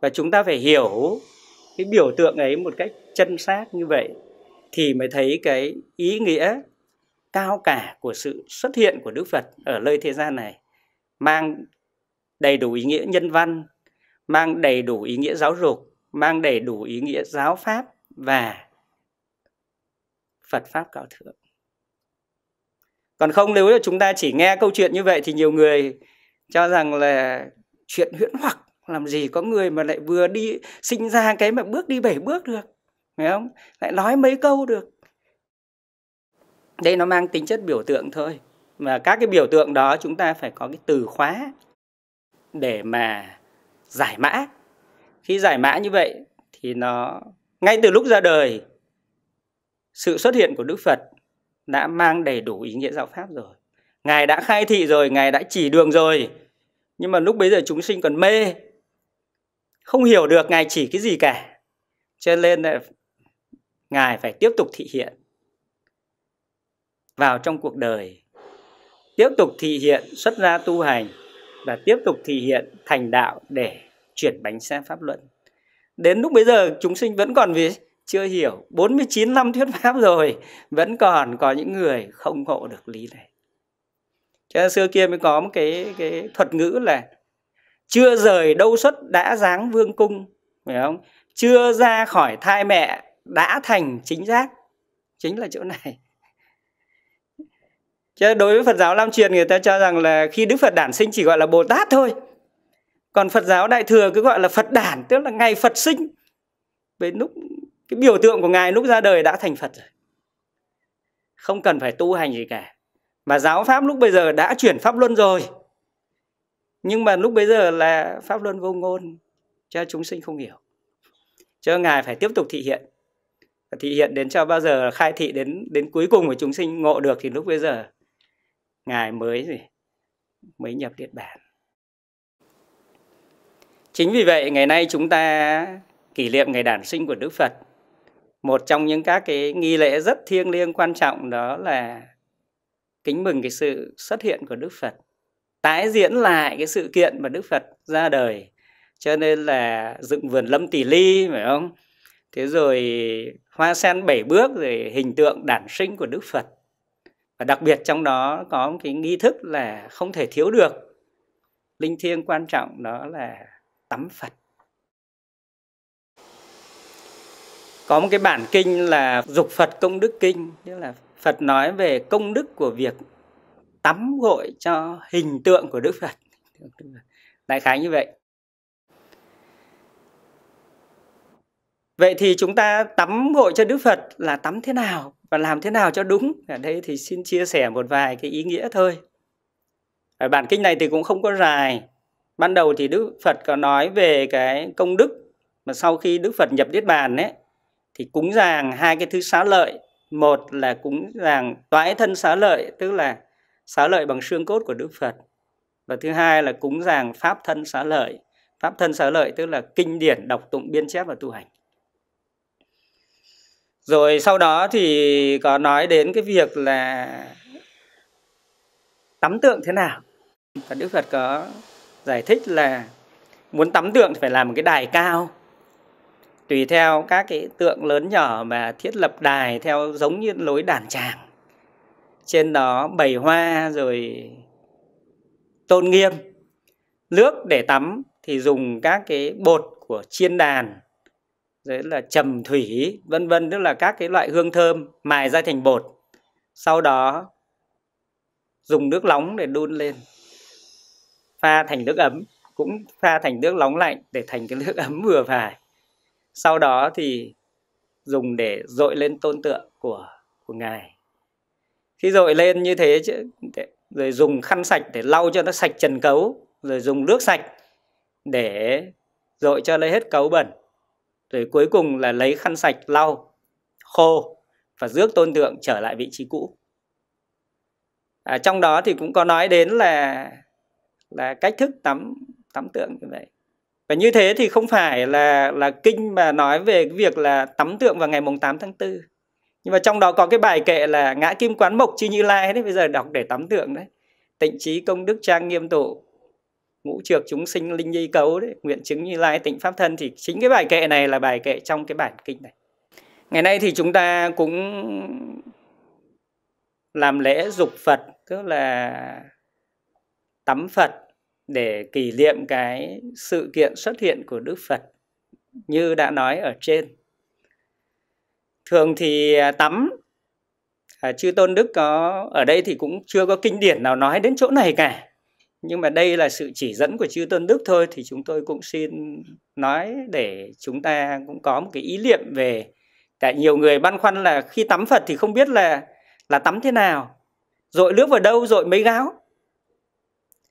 và chúng ta phải hiểu cái biểu tượng ấy một cách chân xác như vậy thì mới thấy cái ý nghĩa cao cả của sự xuất hiện của Đức Phật ở nơi thế gian này mang đầy đủ ý nghĩa nhân văn, mang đầy đủ ý nghĩa giáo dục, mang đầy đủ ý nghĩa giáo pháp và Phật pháp cao thượng. Còn không nếu chúng ta chỉ nghe câu chuyện như vậy thì nhiều người cho rằng là chuyện huyễn hoặc làm gì có người mà lại vừa đi sinh ra cái mà bước đi bảy bước được phải không lại nói mấy câu được đây nó mang tính chất biểu tượng thôi mà các cái biểu tượng đó chúng ta phải có cái từ khóa để mà giải mã khi giải mã như vậy thì nó ngay từ lúc ra đời sự xuất hiện của đức phật đã mang đầy đủ ý nghĩa giáo pháp rồi ngài đã khai thị rồi ngài đã chỉ đường rồi nhưng mà lúc bấy giờ chúng sinh còn mê không hiểu được ngài chỉ cái gì cả cho nên là ngài phải tiếp tục thị hiện vào trong cuộc đời tiếp tục thị hiện xuất gia tu hành và tiếp tục thị hiện thành đạo để chuyển bánh xe pháp luận đến lúc bây giờ chúng sinh vẫn còn vì chưa hiểu 49 năm thuyết pháp rồi vẫn còn có những người không ngộ được lý này cho nên xưa kia mới có một cái cái thuật ngữ là chưa rời đâu xuất đã dáng vương cung phải không chưa ra khỏi thai mẹ đã thành chính giác chính là chỗ này chứ đối với phật giáo lam truyền người ta cho rằng là khi đức phật đản sinh chỉ gọi là bồ tát thôi còn phật giáo đại thừa cứ gọi là phật đản tức là ngày phật sinh với lúc cái biểu tượng của ngài lúc ra đời đã thành phật rồi không cần phải tu hành gì cả mà giáo pháp lúc bây giờ đã chuyển pháp luân rồi nhưng mà lúc bây giờ là pháp luân vô ngôn cho chúng sinh không hiểu cho ngài phải tiếp tục thị hiện thị hiện đến cho bao giờ khai thị đến đến cuối cùng của chúng sinh ngộ được thì lúc bây giờ ngài mới gì mới nhập niết bàn chính vì vậy ngày nay chúng ta kỷ niệm ngày đản sinh của đức phật một trong những các cái nghi lễ rất thiêng liêng quan trọng đó là kính mừng cái sự xuất hiện của đức phật tái diễn lại cái sự kiện mà đức phật ra đời cho nên là dựng vườn lâm tỷ ly phải không thế rồi hoa sen bảy bước rồi hình tượng đản sinh của đức phật và đặc biệt trong đó có một cái nghi thức là không thể thiếu được linh thiêng quan trọng đó là tắm phật có một cái bản kinh là dục phật công đức kinh tức là phật nói về công đức của việc tắm gội cho hình tượng của Đức Phật. Đại khái như vậy. Vậy thì chúng ta tắm gội cho Đức Phật là tắm thế nào và làm thế nào cho đúng? Ở đây thì xin chia sẻ một vài cái ý nghĩa thôi. Ở bản kinh này thì cũng không có dài. Ban đầu thì Đức Phật có nói về cái công đức mà sau khi Đức Phật nhập Niết Bàn ấy, thì cúng dường hai cái thứ xá lợi. Một là cúng dường toái thân xá lợi, tức là xá lợi bằng xương cốt của Đức Phật. Và thứ hai là cúng dường pháp thân xá lợi. Pháp thân xá lợi tức là kinh điển đọc tụng biên chép và tu hành. Rồi sau đó thì có nói đến cái việc là tắm tượng thế nào. Và Đức Phật có giải thích là muốn tắm tượng thì phải làm một cái đài cao tùy theo các cái tượng lớn nhỏ mà thiết lập đài theo giống như lối đàn tràng trên đó bày hoa rồi tôn nghiêm nước để tắm thì dùng các cái bột của chiên đàn rồi là trầm thủy vân vân tức là các cái loại hương thơm mài ra thành bột sau đó dùng nước nóng để đun lên pha thành nước ấm cũng pha thành nước nóng lạnh để thành cái nước [laughs] ấm vừa phải sau đó thì dùng để dội lên tôn tượng của của ngài khi dội lên như thế chứ rồi dùng khăn sạch để lau cho nó sạch trần cấu rồi dùng nước sạch để dội cho lấy hết cấu bẩn rồi cuối cùng là lấy khăn sạch lau khô và rước tôn tượng trở lại vị trí cũ à, trong đó thì cũng có nói đến là là cách thức tắm tắm tượng như vậy và như thế thì không phải là là kinh mà nói về cái việc là tắm tượng vào ngày mùng 8 tháng 4 nhưng mà trong đó có cái bài kệ là ngã kim quán mộc chi như lai đấy bây giờ đọc để tắm tượng đấy tịnh trí công đức trang nghiêm tổ ngũ trược chúng sinh linh di cấu đấy nguyện chứng như lai tịnh pháp thân thì chính cái bài kệ này là bài kệ trong cái bản kinh này ngày nay thì chúng ta cũng làm lễ dục phật tức là tắm phật để kỷ niệm cái sự kiện xuất hiện của đức phật như đã nói ở trên thường thì à, tắm à, chư tôn đức có ở đây thì cũng chưa có kinh điển nào nói đến chỗ này cả nhưng mà đây là sự chỉ dẫn của chư tôn đức thôi thì chúng tôi cũng xin nói để chúng ta cũng có một cái ý niệm về tại nhiều người băn khoăn là khi tắm phật thì không biết là là tắm thế nào dội nước vào đâu dội mấy gáo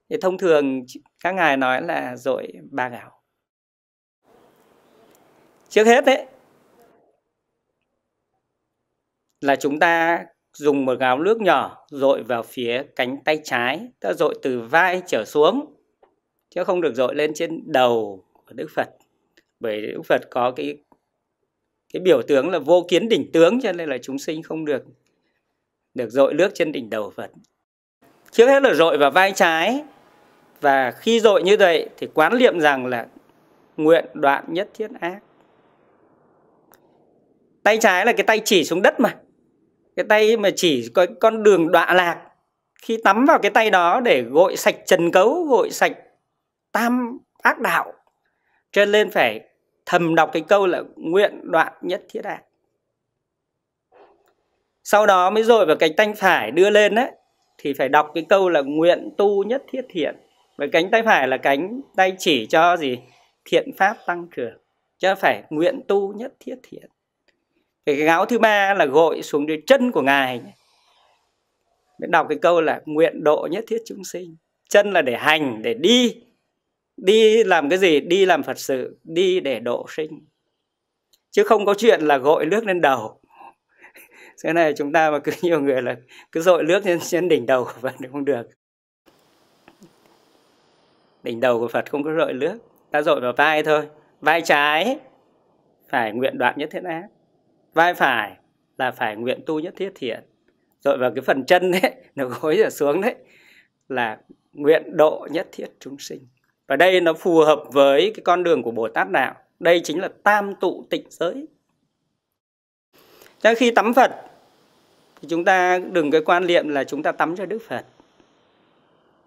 thì thông thường các ngài nói là dội ba gạo trước hết đấy là chúng ta dùng một gáo nước nhỏ dội vào phía cánh tay trái, ta dội từ vai trở xuống chứ không được dội lên trên đầu của Đức Phật. Bởi Đức Phật có cái cái biểu tướng là vô kiến đỉnh tướng cho nên là chúng sinh không được được dội nước trên đỉnh đầu Phật. Trước hết là dội vào vai trái và khi dội như vậy thì quán niệm rằng là nguyện đoạn nhất thiết ác. Tay trái là cái tay chỉ xuống đất mà cái tay mà chỉ có con đường đọa lạc khi tắm vào cái tay đó để gội sạch trần cấu gội sạch tam ác đạo cho nên phải thầm đọc cái câu là nguyện đoạn nhất thiết ác sau đó mới dội vào cánh tay phải đưa lên đấy thì phải đọc cái câu là nguyện tu nhất thiết thiện và cánh tay phải là cánh tay chỉ cho gì thiện pháp tăng trưởng cho phải nguyện tu nhất thiết thiện thì cái gáo thứ ba là gội xuống dưới chân của ngài mới đọc cái câu là nguyện độ nhất thiết chúng sinh chân là để hành để đi đi làm cái gì đi làm phật sự đi để độ sinh chứ không có chuyện là gội nước lên đầu cái [laughs] này chúng ta mà cứ nhiều người là cứ dội nước lên trên đỉnh đầu của Phật thì không được đỉnh đầu của Phật không có dội nước ta dội vào vai thôi vai trái phải nguyện đoạn nhất thiết nào vai phải là phải nguyện tu nhất thiết thiện rồi vào cái phần chân đấy [laughs] nó gối ở xuống đấy là nguyện độ nhất thiết chúng sinh và đây nó phù hợp với cái con đường của bồ tát đạo đây chính là tam tụ tịnh giới cho khi tắm phật thì chúng ta đừng cái quan niệm là chúng ta tắm cho đức phật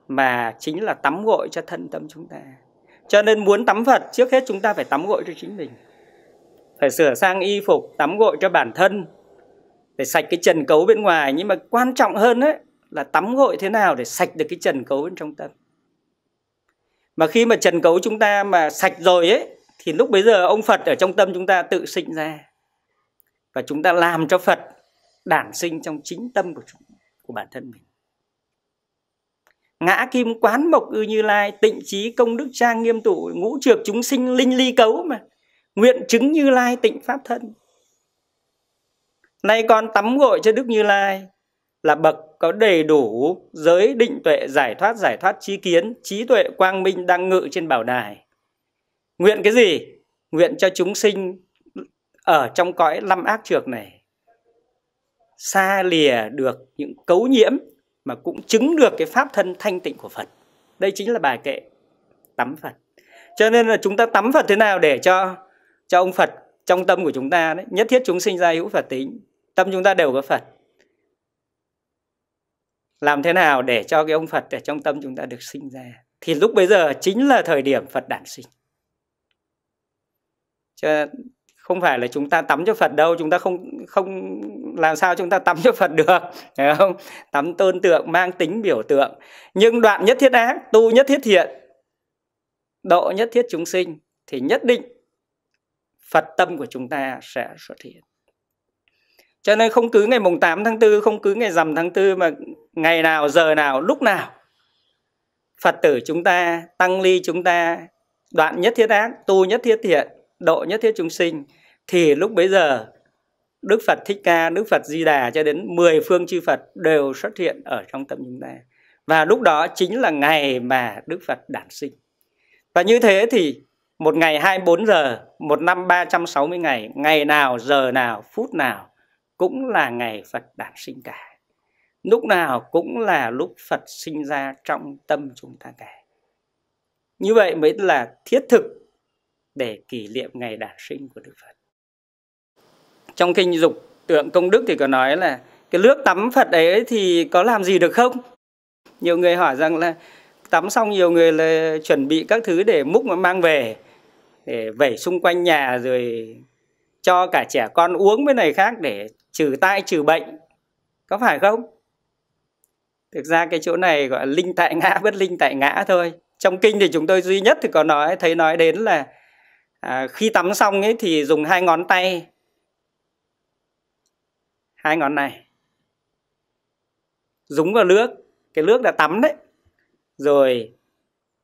mà chính là tắm gội cho thân tâm chúng ta cho nên muốn tắm phật trước hết chúng ta phải tắm gội cho chính mình phải sửa sang y phục tắm gội cho bản thân để sạch cái trần cấu bên ngoài nhưng mà quan trọng hơn ấy là tắm gội thế nào để sạch được cái trần cấu bên trong tâm mà khi mà trần cấu chúng ta mà sạch rồi ấy thì lúc bấy giờ ông Phật ở trong tâm chúng ta tự sinh ra và chúng ta làm cho Phật đản sinh trong chính tâm của chúng, của bản thân mình ngã kim quán mộc ư như lai tịnh trí công đức trang nghiêm tụ ngũ trược chúng sinh linh ly cấu mà nguyện chứng như lai tịnh pháp thân nay con tắm gội cho đức như lai là bậc có đầy đủ giới định tuệ giải thoát giải thoát trí kiến trí tuệ quang minh đang ngự trên bảo đài nguyện cái gì nguyện cho chúng sinh ở trong cõi lâm ác trược này xa lìa được những cấu nhiễm mà cũng chứng được cái pháp thân thanh tịnh của Phật. Đây chính là bài kệ tắm Phật. Cho nên là chúng ta tắm Phật thế nào để cho cho ông Phật trong tâm của chúng ta đấy nhất thiết chúng sinh ra hữu Phật tính tâm chúng ta đều có Phật làm thế nào để cho cái ông Phật ở trong tâm chúng ta được sinh ra thì lúc bây giờ chính là thời điểm Phật đản sinh cho không phải là chúng ta tắm cho Phật đâu chúng ta không không làm sao chúng ta tắm cho Phật được phải [laughs] không tắm tôn tượng mang tính biểu tượng nhưng đoạn nhất thiết ác tu nhất thiết thiện độ nhất thiết chúng sinh thì nhất định Phật tâm của chúng ta sẽ xuất hiện. Cho nên không cứ ngày mùng 8 tháng 4, không cứ ngày rằm tháng 4 mà ngày nào, giờ nào, lúc nào Phật tử chúng ta, tăng ly chúng ta đoạn nhất thiết ác, tu nhất thiết thiện, độ nhất thiết chúng sinh thì lúc bấy giờ Đức Phật Thích Ca, Đức Phật Di Đà cho đến 10 phương chư Phật đều xuất hiện ở trong tâm chúng ta. Và lúc đó chính là ngày mà Đức Phật đản sinh. Và như thế thì một ngày 24 giờ, một năm 360 ngày, ngày nào, giờ nào, phút nào cũng là ngày Phật đản sinh cả. Lúc nào cũng là lúc Phật sinh ra trong tâm chúng ta cả. Như vậy mới là thiết thực để kỷ niệm ngày đản sinh của Đức Phật. Trong kinh dục tượng công đức thì có nói là cái nước tắm Phật ấy thì có làm gì được không? Nhiều người hỏi rằng là tắm xong nhiều người là chuẩn bị các thứ để múc mà mang về để vẩy xung quanh nhà rồi cho cả trẻ con uống với này khác để trừ tai trừ bệnh có phải không thực ra cái chỗ này gọi là linh tại ngã [laughs] bất linh tại ngã thôi trong kinh thì chúng tôi duy nhất thì có nói thấy nói đến là à, khi tắm xong ấy thì dùng hai ngón tay hai ngón này dúng vào nước cái nước đã tắm đấy rồi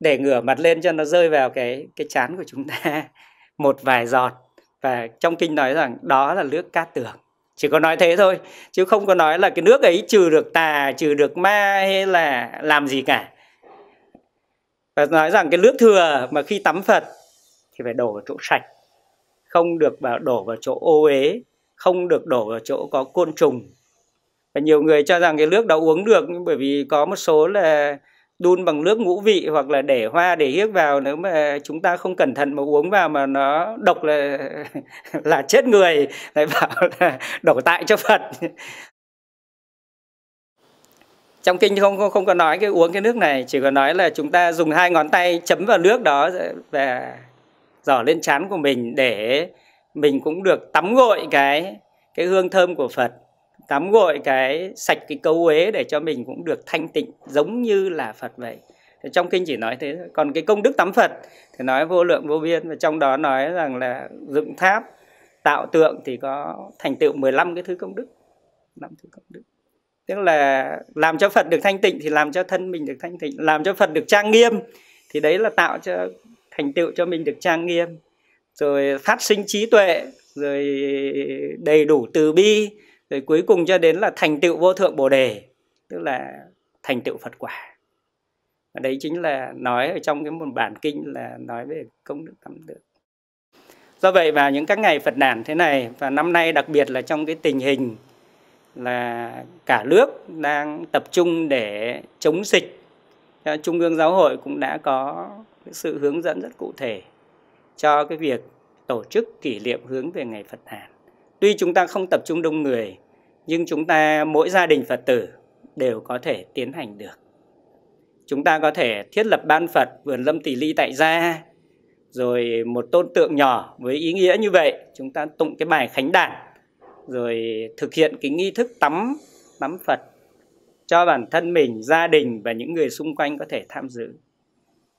để ngửa mặt lên cho nó rơi vào cái cái chán của chúng ta [laughs] một vài giọt và trong kinh nói rằng đó là nước cát tường chỉ có nói thế thôi chứ không có nói là cái nước ấy trừ được tà trừ được ma hay là làm gì cả và nói rằng cái nước thừa mà khi tắm phật thì phải đổ vào chỗ sạch không được vào đổ vào chỗ ô uế không được đổ vào chỗ có côn trùng và nhiều người cho rằng cái nước đó uống được nhưng bởi vì có một số là đun bằng nước ngũ vị hoặc là để hoa để hiếc vào nếu mà chúng ta không cẩn thận mà uống vào mà nó độc là [laughs] là chết người lại bảo là [laughs] đổ tại cho Phật trong kinh không không không có nói cái uống cái nước này chỉ có nói là chúng ta dùng hai ngón tay chấm vào nước đó và dò lên chán của mình để mình cũng được tắm gội cái cái hương thơm của Phật tắm gội cái sạch cái cấu uế để cho mình cũng được thanh tịnh giống như là Phật vậy trong kinh chỉ nói thế còn cái công đức tắm Phật thì nói vô lượng vô biên và trong đó nói rằng là dựng tháp tạo tượng thì có thành tựu 15 cái thứ công đức năm thứ công đức tức là làm cho Phật được thanh tịnh thì làm cho thân mình được thanh tịnh làm cho Phật được trang nghiêm thì đấy là tạo cho thành tựu cho mình được trang nghiêm rồi phát sinh trí tuệ rồi đầy đủ từ bi rồi cuối cùng cho đến là thành tựu vô thượng bồ đề tức là thành tựu phật quả và đấy chính là nói ở trong cái một bản kinh là nói về công đức tam được do vậy vào những các ngày phật đản thế này và năm nay đặc biệt là trong cái tình hình là cả nước đang tập trung để chống dịch trung ương giáo hội cũng đã có sự hướng dẫn rất cụ thể cho cái việc tổ chức kỷ niệm hướng về ngày phật đản tuy chúng ta không tập trung đông người nhưng chúng ta mỗi gia đình Phật tử đều có thể tiến hành được. Chúng ta có thể thiết lập ban Phật vườn lâm tỷ ly tại gia, rồi một tôn tượng nhỏ với ý nghĩa như vậy, chúng ta tụng cái bài khánh đàn, rồi thực hiện cái nghi thức tắm tắm Phật cho bản thân mình, gia đình và những người xung quanh có thể tham dự.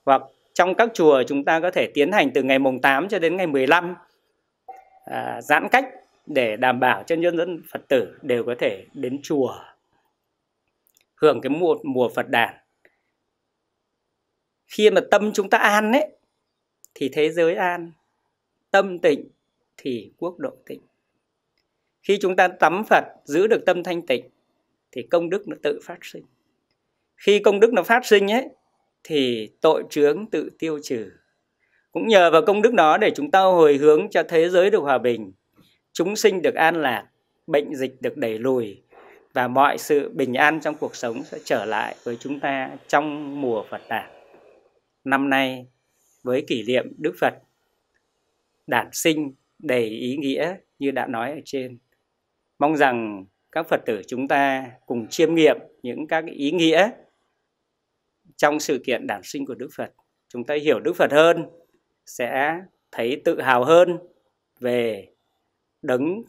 Hoặc trong các chùa chúng ta có thể tiến hành từ ngày mùng 8 cho đến ngày 15 à, giãn cách để đảm bảo cho nhân dân Phật tử đều có thể đến chùa hưởng cái mùa mùa Phật đàn. Khi mà tâm chúng ta an ấy thì thế giới an, tâm tịnh thì quốc độ tịnh. Khi chúng ta tắm Phật giữ được tâm thanh tịnh thì công đức nó tự phát sinh. Khi công đức nó phát sinh ấy thì tội chướng tự tiêu trừ. Cũng nhờ vào công đức đó để chúng ta hồi hướng cho thế giới được hòa bình, chúng sinh được an lạc, bệnh dịch được đẩy lùi và mọi sự bình an trong cuộc sống sẽ trở lại với chúng ta trong mùa Phật đản. Năm nay với kỷ niệm Đức Phật đản sinh đầy ý nghĩa như đã nói ở trên. Mong rằng các Phật tử chúng ta cùng chiêm nghiệm những các ý nghĩa trong sự kiện đản sinh của Đức Phật. Chúng ta hiểu Đức Phật hơn, sẽ thấy tự hào hơn về đấng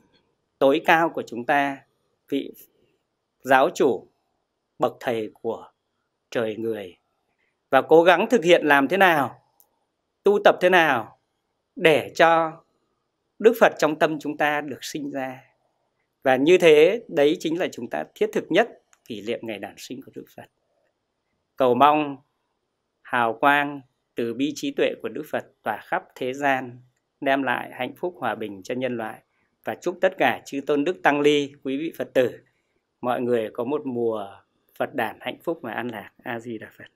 tối cao của chúng ta vị giáo chủ bậc thầy của trời người và cố gắng thực hiện làm thế nào tu tập thế nào để cho đức phật trong tâm chúng ta được sinh ra và như thế đấy chính là chúng ta thiết thực nhất kỷ niệm ngày đản sinh của đức phật cầu mong hào quang từ bi trí tuệ của đức phật tỏa khắp thế gian đem lại hạnh phúc hòa bình cho nhân loại và chúc tất cả chư tôn đức tăng ly quý vị phật tử mọi người có một mùa phật đản hạnh phúc và an lạc a di đà phật